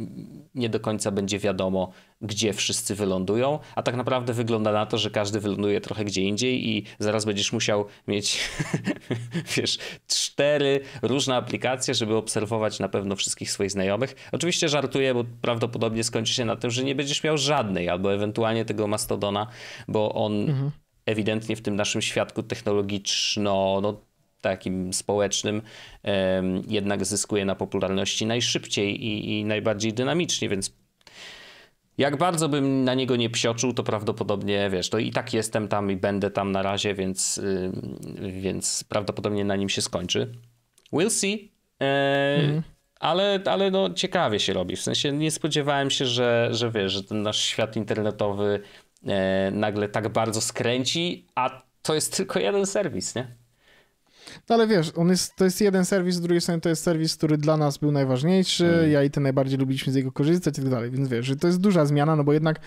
Speaker 2: nie, do końca będzie wiadomo, gdzie wszyscy wylądują, a tak naprawdę wygląda na to, że każdy wyląduje trochę gdzie indziej i zaraz będziesz musiał mieć, wiesz, cztery różne aplikacje, żeby obserwować na pewno wszystkich swoich znajomych. Oczywiście żartuję, bo prawdopodobnie skończy się na tym, że nie będziesz miał żadnej, albo ewentualnie tego Mastodona, bo on... Mhm ewidentnie w tym naszym światku technologiczno, no, takim społecznym, jednak zyskuje na popularności najszybciej i, i najbardziej dynamicznie, więc jak bardzo bym na niego nie psioczył, to prawdopodobnie, wiesz, to i tak jestem tam i będę tam na razie, więc, więc prawdopodobnie na nim się skończy. We'll see. mm. Ale, ale no, ciekawie się robi. W sensie nie spodziewałem się, że, że wiesz, że ten nasz świat internetowy E, nagle tak bardzo skręci, a to jest tylko jeden serwis, nie?
Speaker 1: No ale wiesz, on jest, to jest jeden serwis, z drugiej strony to jest serwis, który dla nas był najważniejszy, mm. ja i ty najbardziej lubiliśmy z niego korzystać i tak dalej, więc wiesz, że to jest duża zmiana, no bo jednak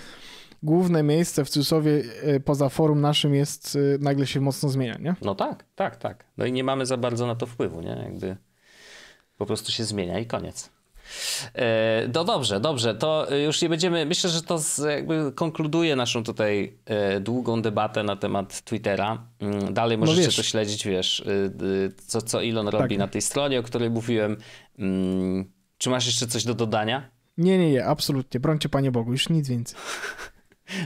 Speaker 1: główne miejsce w cudzysłowie e, poza forum naszym jest, e, nagle się mocno
Speaker 2: zmienia, nie? No tak, tak, tak. No i nie mamy za bardzo na to wpływu, nie? Jakby po prostu się zmienia i koniec. E, no dobrze, dobrze, to już nie będziemy, myślę, że to jakby konkluduje naszą tutaj e, długą debatę na temat Twittera. Mm, dalej no możecie no wiesz, to śledzić, wiesz, y, y, co, co Elon tak. robi tak. na tej stronie, o której mówiłem. Mm, czy masz jeszcze coś do dodania?
Speaker 1: Nie, nie, nie, absolutnie. Brońcie Panie Bogu, już nic więcej.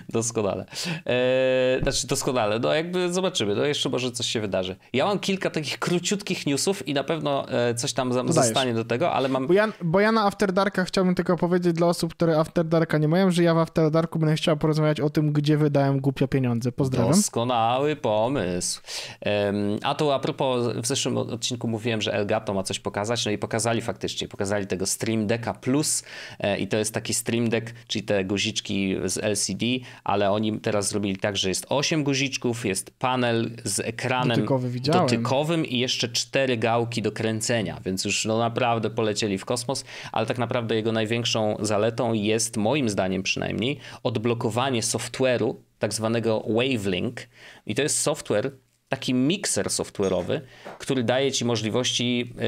Speaker 2: Doskonale. Eee, znaczy doskonale, no jakby zobaczymy, no jeszcze może coś się wydarzy. Ja mam kilka takich króciutkich newsów i na pewno e, coś tam Dodajesz. zostanie do tego, ale mam... Bo ja,
Speaker 1: bo ja na After Darka chciałbym tylko powiedzieć dla osób, które After Darka nie mają, że ja w After Darku będę chciał porozmawiać o tym, gdzie wydałem głupio pieniądze. Pozdrawiam.
Speaker 2: Doskonały pomysł. Ehm, a to a propos, w zeszłym odcinku mówiłem, że Elgato ma coś pokazać, no i pokazali faktycznie, pokazali tego Stream Decka Plus e, i to jest taki Stream Deck, czyli te guziczki z LCD, ale oni teraz zrobili tak, że jest 8 guziczków, jest panel z ekranem Dotykowy dotykowym i jeszcze 4 gałki do kręcenia, więc już no naprawdę polecieli w kosmos, ale tak naprawdę jego największą zaletą jest, moim zdaniem przynajmniej, odblokowanie software'u, tak zwanego Wavelink i to jest software, taki mikser software'owy, który daje ci możliwości e,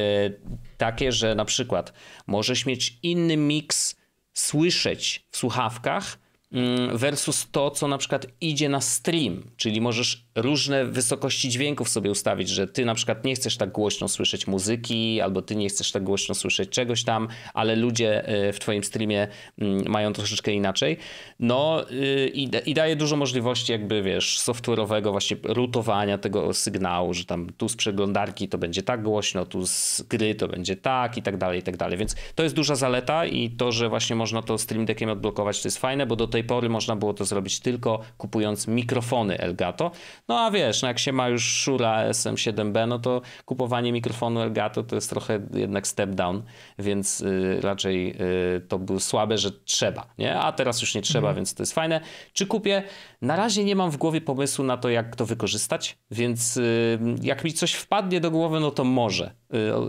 Speaker 2: takie, że na przykład możesz mieć inny miks słyszeć w słuchawkach Mm, versus to, co na przykład idzie na stream, czyli możesz różne wysokości dźwięków sobie ustawić, że ty na przykład nie chcesz tak głośno słyszeć muzyki, albo ty nie chcesz tak głośno słyszeć czegoś tam, ale ludzie e, w twoim streamie mm, mają troszeczkę inaczej. No y, i, i daje dużo możliwości jakby, wiesz, software'owego właśnie rutowania tego sygnału, że tam tu z przeglądarki to będzie tak głośno, tu z gry to będzie tak i tak dalej, i tak dalej. Więc to jest duża zaleta i to, że właśnie można to Stream Deckiem odblokować, to jest fajne, bo do tej pory można było to zrobić tylko kupując mikrofony Elgato. No a wiesz, no jak się ma już Shura SM7B, no to kupowanie mikrofonu Elgato to jest trochę jednak step down, więc y, raczej y, to było słabe, że trzeba, nie? A teraz już nie trzeba, mhm. więc to jest fajne. Czy kupię? Na razie nie mam w głowie pomysłu na to, jak to wykorzystać, więc y, jak mi coś wpadnie do głowy, no to może.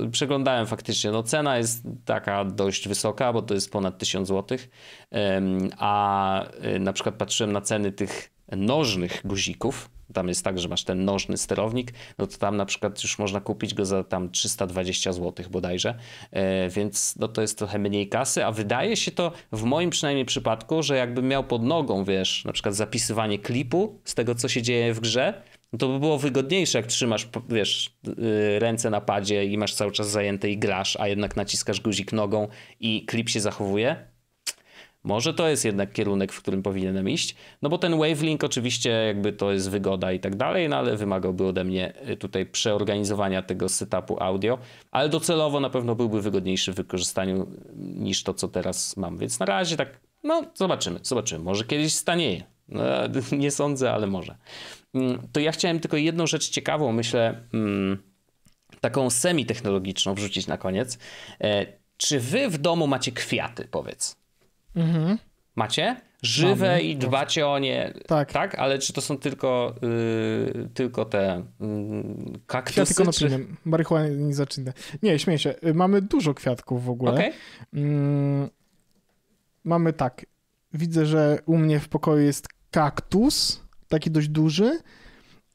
Speaker 2: Y, przeglądałem faktycznie, no cena jest taka dość wysoka, bo to jest ponad 1000 zł, a y, na przykład patrzyłem na ceny tych nożnych guzików, tam jest tak, że masz ten nożny sterownik, no to tam na przykład już można kupić go za tam 320 zł bodajże, e, więc no to jest trochę mniej kasy, a wydaje się to w moim przynajmniej przypadku, że jakbym miał pod nogą, wiesz, na przykład zapisywanie klipu z tego, co się dzieje w grze, no to by było wygodniejsze, jak trzymasz, wiesz, y, ręce na padzie i masz cały czas zajęte i grasz, a jednak naciskasz guzik nogą i klip się zachowuje może to jest jednak kierunek, w którym powinienem iść, no bo ten wavelink oczywiście jakby to jest wygoda i tak dalej, no ale wymagałby ode mnie y, tutaj przeorganizowania tego setupu audio, ale docelowo na pewno byłby wygodniejszy w wykorzystaniu y, niż to, co teraz mam, więc na razie tak, no zobaczymy, zobaczymy, może kiedyś stanieje, no, nie sądzę, ale może. Mm, to ja chciałem tylko jedną rzecz ciekawą, myślę, mm, taką semi-technologiczną wrzucić na koniec. E, czy wy w domu macie kwiaty, powiedz? Mhm. Macie? Żywe Mamy. i dbacie o nie. Tak. tak. Ale czy to są tylko, yy, tylko te yy, kaktusy? Kwiaty konopiny, czy...
Speaker 1: Marihuana Nie, śmieję się. Y, mamy dużo kwiatków w ogóle. Okay. Mm, mamy tak. Widzę, że u mnie w pokoju jest kaktus, taki dość duży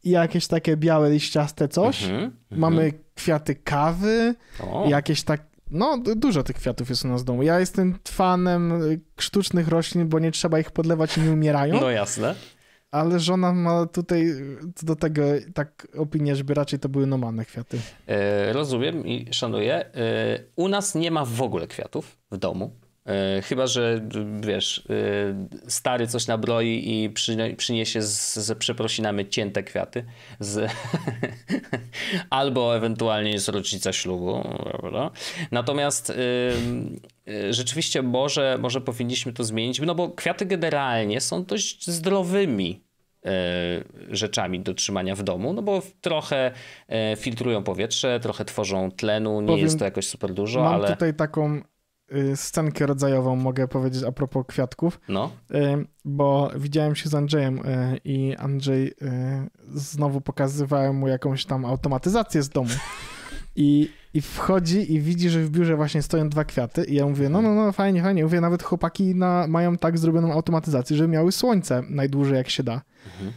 Speaker 1: i jakieś takie białe liściaste coś. Mm -hmm, Mamy mm -hmm. kwiaty kawy, o. jakieś tak, no, dużo tych kwiatów jest u nas w domu. Ja jestem fanem y, sztucznych roślin, bo nie trzeba ich podlewać i nie umierają. No jasne. Ale żona ma tutaj y, do tego tak opinię, żeby raczej to były normalne kwiaty.
Speaker 2: Yy, rozumiem i szanuję. Yy, u nas nie ma w ogóle kwiatów w domu. E, chyba, że wiesz, e, stary coś nabroi i przyniesie z, przeprosinami cięte kwiaty. Z... Albo ewentualnie jest rocznica ślubu. Prawda? Natomiast e, rzeczywiście może, może powinniśmy to zmienić, no bo kwiaty generalnie są dość zdrowymi rzeczami do trzymania w domu, no bo trochę filtrują powietrze, trochę tworzą tlenu, nie Powiem, jest to jakoś super dużo, mam ale... Mam
Speaker 1: tutaj taką Y, scenkę rodzajową mogę powiedzieć a propos kwiatków. No. Y, bo widziałem się z Andrzejem y, i Andrzej znowu pokazywałem mu jakąś tam automatyzację z domu. I, I wchodzi i widzi, że w biurze właśnie stoją dwa kwiaty. I ja mówię, no, no, no, fajnie, fajnie. Mówię, nawet chłopaki na, mają tak zrobioną automatyzację, że miały słońce najdłużej jak się da. Mhm.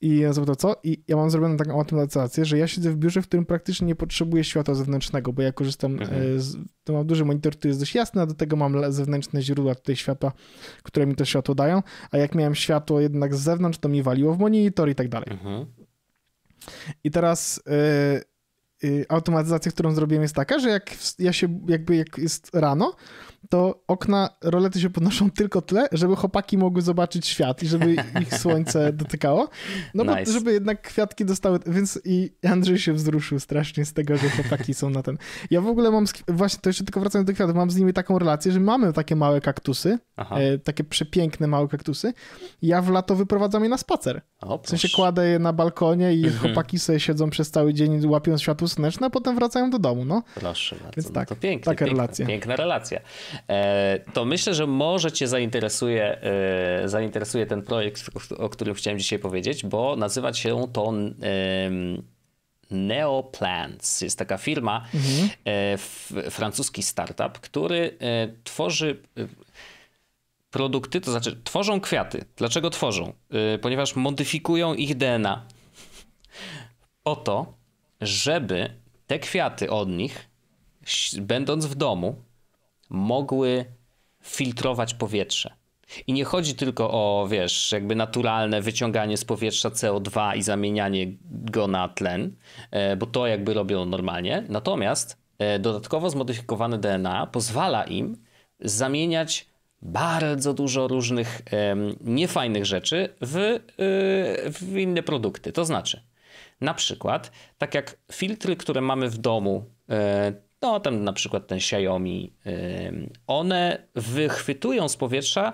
Speaker 1: I ja zapytał, co? I ja mam zrobioną taką automatyzację, że ja siedzę w biurze, w którym praktycznie nie potrzebuję światła zewnętrznego, bo ja korzystam e, mhm. z, to mam duży monitor, który jest dość jasny, a do tego mam zewnętrzne źródła tutaj światła, które mi to światło dają, a jak miałem światło jednak z zewnątrz, to mi waliło w monitor i tak dalej. Mhm. I teraz y, y, automatyzacja, którą zrobiłem jest taka, że jak ja się, jakby jak jest rano, to okna rolety się podnoszą tylko tyle, żeby chłopaki mogły zobaczyć świat i żeby ich słońce dotykało. No nice. bo żeby jednak kwiatki dostały, więc i Andrzej się wzruszył strasznie z tego, że chłopaki są na ten. Ja w ogóle mam, właśnie to jeszcze tylko wracając do kwiatów, mam z nimi taką relację, że mamy takie małe kaktusy, e, takie przepiękne małe kaktusy. Ja w lato wyprowadzam je na spacer. w sensie kładę je na balkonie i mhm. chłopaki sobie siedzą przez cały dzień, łapiąc światło słoneczne, a potem wracają do domu, no. Proszę bardzo, więc no tak, no to piękne, taka
Speaker 2: relacja. piękna relacja. E, to myślę, że może Cię zainteresuje, e, zainteresuje ten projekt, o którym chciałem dzisiaj powiedzieć, bo nazywa się to Neoplans. Jest taka firma, mhm. E, francuski startup, który tworzy produkty, to znaczy tworzą kwiaty. Dlaczego tworzą? Ponieważ modyfikują ich DNA po to, żeby te kwiaty od nich, będąc w domu, mogły filtrować powietrze. I nie chodzi tylko o, wiesz, jakby naturalne wyciąganie z powietrza CO2 i zamienianie go na tlen, e, bo to jakby robią normalnie. Natomiast e, dodatkowo zmodyfikowane DNA pozwala im zamieniać bardzo dużo różnych niefajnych rzeczy w, e, w inne produkty. To znaczy, na przykład, tak jak filtry, które mamy w domu, no tam na przykład ten Xiaomi, one wychwytują z powietrza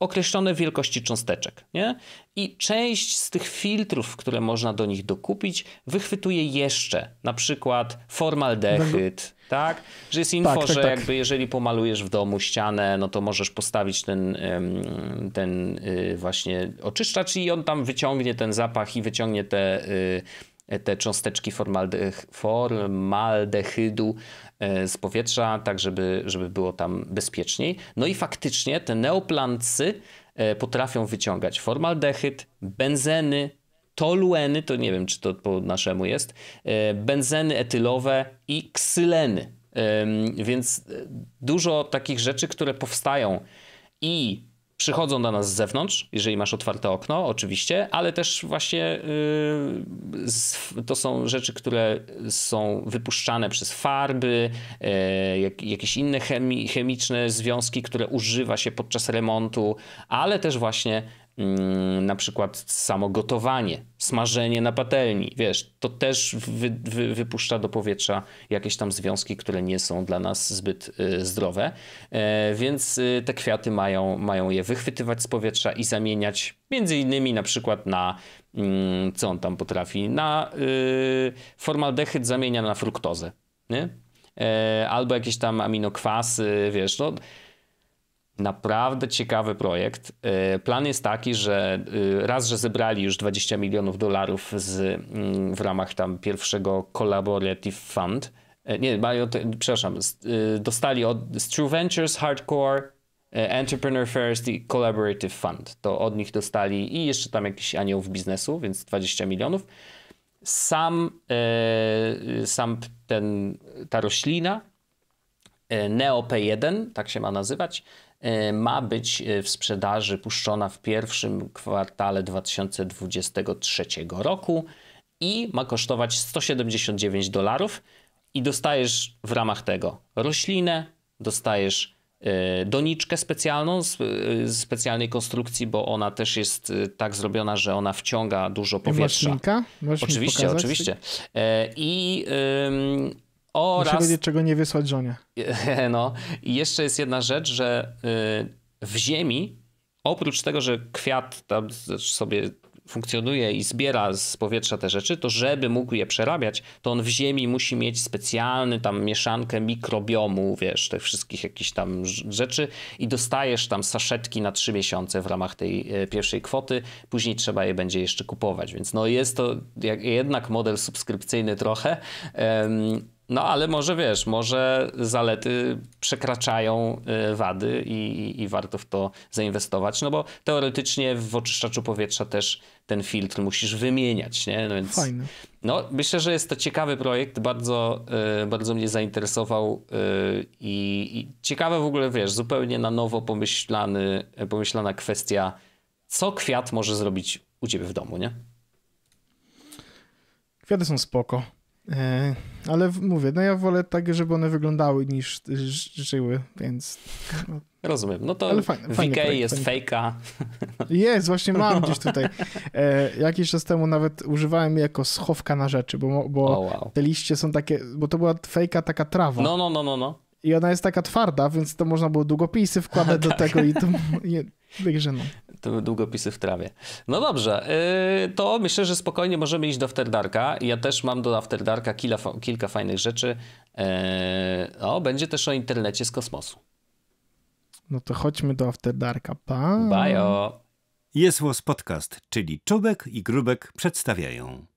Speaker 2: określone wielkości cząsteczek, nie? I część z tych filtrów, które można do nich dokupić, wychwytuje jeszcze, na przykład formaldehyd, no. tak? Że jest info, tak, tak, że tak. jakby jeżeli pomalujesz w domu ścianę, no to możesz postawić ten, ten y, właśnie oczyszczacz i on tam wyciągnie ten zapach i wyciągnie te y, te cząsteczki formaldeh formaldehydu E, z powietrza, tak żeby, żeby było tam bezpieczniej. No i faktycznie te neoplancy e, potrafią wyciągać formaldehyd, benzeny, tolueny, to nie wiem czy to po naszemu jest, e, benzeny etylowe i ksyleny. Więc dużo takich rzeczy, które powstają i przychodzą do nas z zewnątrz, jeżeli masz otwarte okno, oczywiście, ale też właśnie y, to są rzeczy, które są wypuszczane przez farby, e, jakieś inne chemiczne związki, które używa się podczas remontu, ale też właśnie Mm, na przykład samo gotowanie, smażenie na patelni, wiesz, to też wy, wy, wypuszcza do powietrza jakieś tam związki, które nie są dla nas zbyt y, zdrowe, e, więc y, te kwiaty mają, mają je wychwytywać z powietrza i zamieniać między innymi na przykład na, mm, co on tam potrafi, na y, formaldehyd zamienia na fruktozę, nie? E, albo jakieś tam aminokwasy, wiesz, no Naprawdę ciekawy projekt. E, plan jest taki, że e, raz, że zebrali już 20 milionów dolarów z, mm, w ramach tam pierwszego Collaborative Fund. E, nie, mają, przepraszam, dostali od True Ventures, Hardcore, Entrepreneur First i Collaborative Fund. To od nich dostali i jeszcze tam jakiś anioł w biznesu, więc 20 milionów. Sam, sam ten, ta roślina, NeoP1, tak się ma nazywać, E, ma być e, w sprzedaży puszczona w pierwszym kwartale 2023 roku i ma kosztować 179 dolarów. I dostajesz w ramach tego roślinę, dostajesz e, doniczkę specjalną z, specjalnej konstrukcji, bo ona też jest tak zrobiona, że ona wciąga dużo powietrza.
Speaker 1: Masz oczywiście, oczywiście.
Speaker 2: I. Yy, oraz... Muszę wiedzieć,
Speaker 1: czego nie wysłać żonie.
Speaker 2: No i jeszcze jest jedna rzecz, że y, w ziemi, oprócz tego, że kwiat tam sobie funkcjonuje i zbiera z powietrza te rzeczy, to żeby mógł je przerabiać, to on w ziemi musi mieć specjalny tam mieszankę mikrobiomu, wiesz, tych wszystkich jakichś tam rzeczy i dostajesz tam saszetki na trzy miesiące w ramach tej y, pierwszej kwoty, później trzeba je będzie jeszcze kupować, więc no jest to jednak model subskrypcyjny trochę, no ale może wiesz, może zalety przekraczają y, wady i, i, warto w to zainwestować, no bo teoretycznie w oczyszczaczu powietrza też ten filtr musisz wymieniać, nie? No więc, Fajne. No myślę, że jest to ciekawy projekt, bardzo, y, bardzo mnie zainteresował y, i, i ciekawe w ogóle, wiesz, zupełnie na nowo pomyślany, pomyślana kwestia, co kwiat może zrobić u ciebie w domu, nie?
Speaker 1: Kwiaty są spoko E, ale mówię, no ja wolę tak, żeby one wyglądały niż żyły, więc...
Speaker 2: No. Rozumiem. No to Ale fajny, fajny projekt, jest fajny. fejka.
Speaker 1: Jest, właśnie mam gdzieś tutaj. E, jakiś czas temu nawet używałem je jako schowka na rzeczy, bo, bo oh, wow. te liście są takie, bo to była fejka taka trawa. No,
Speaker 2: no, no, no, no.
Speaker 1: I ona jest taka twarda, więc to można było długopisy wkładać do tak. tego i to... I, także no
Speaker 2: długopisy w trawie. No dobrze, y, to myślę, że spokojnie możemy iść do Afterdarka. Ja też mam do Afterdarka kilka, kilka fajnych rzeczy. E, o, będzie też o internecie z kosmosu.
Speaker 1: No to chodźmy do Afterdarka. Pa.
Speaker 2: Bajo. Jest podcast, czyli Czubek i Grubek przedstawiają.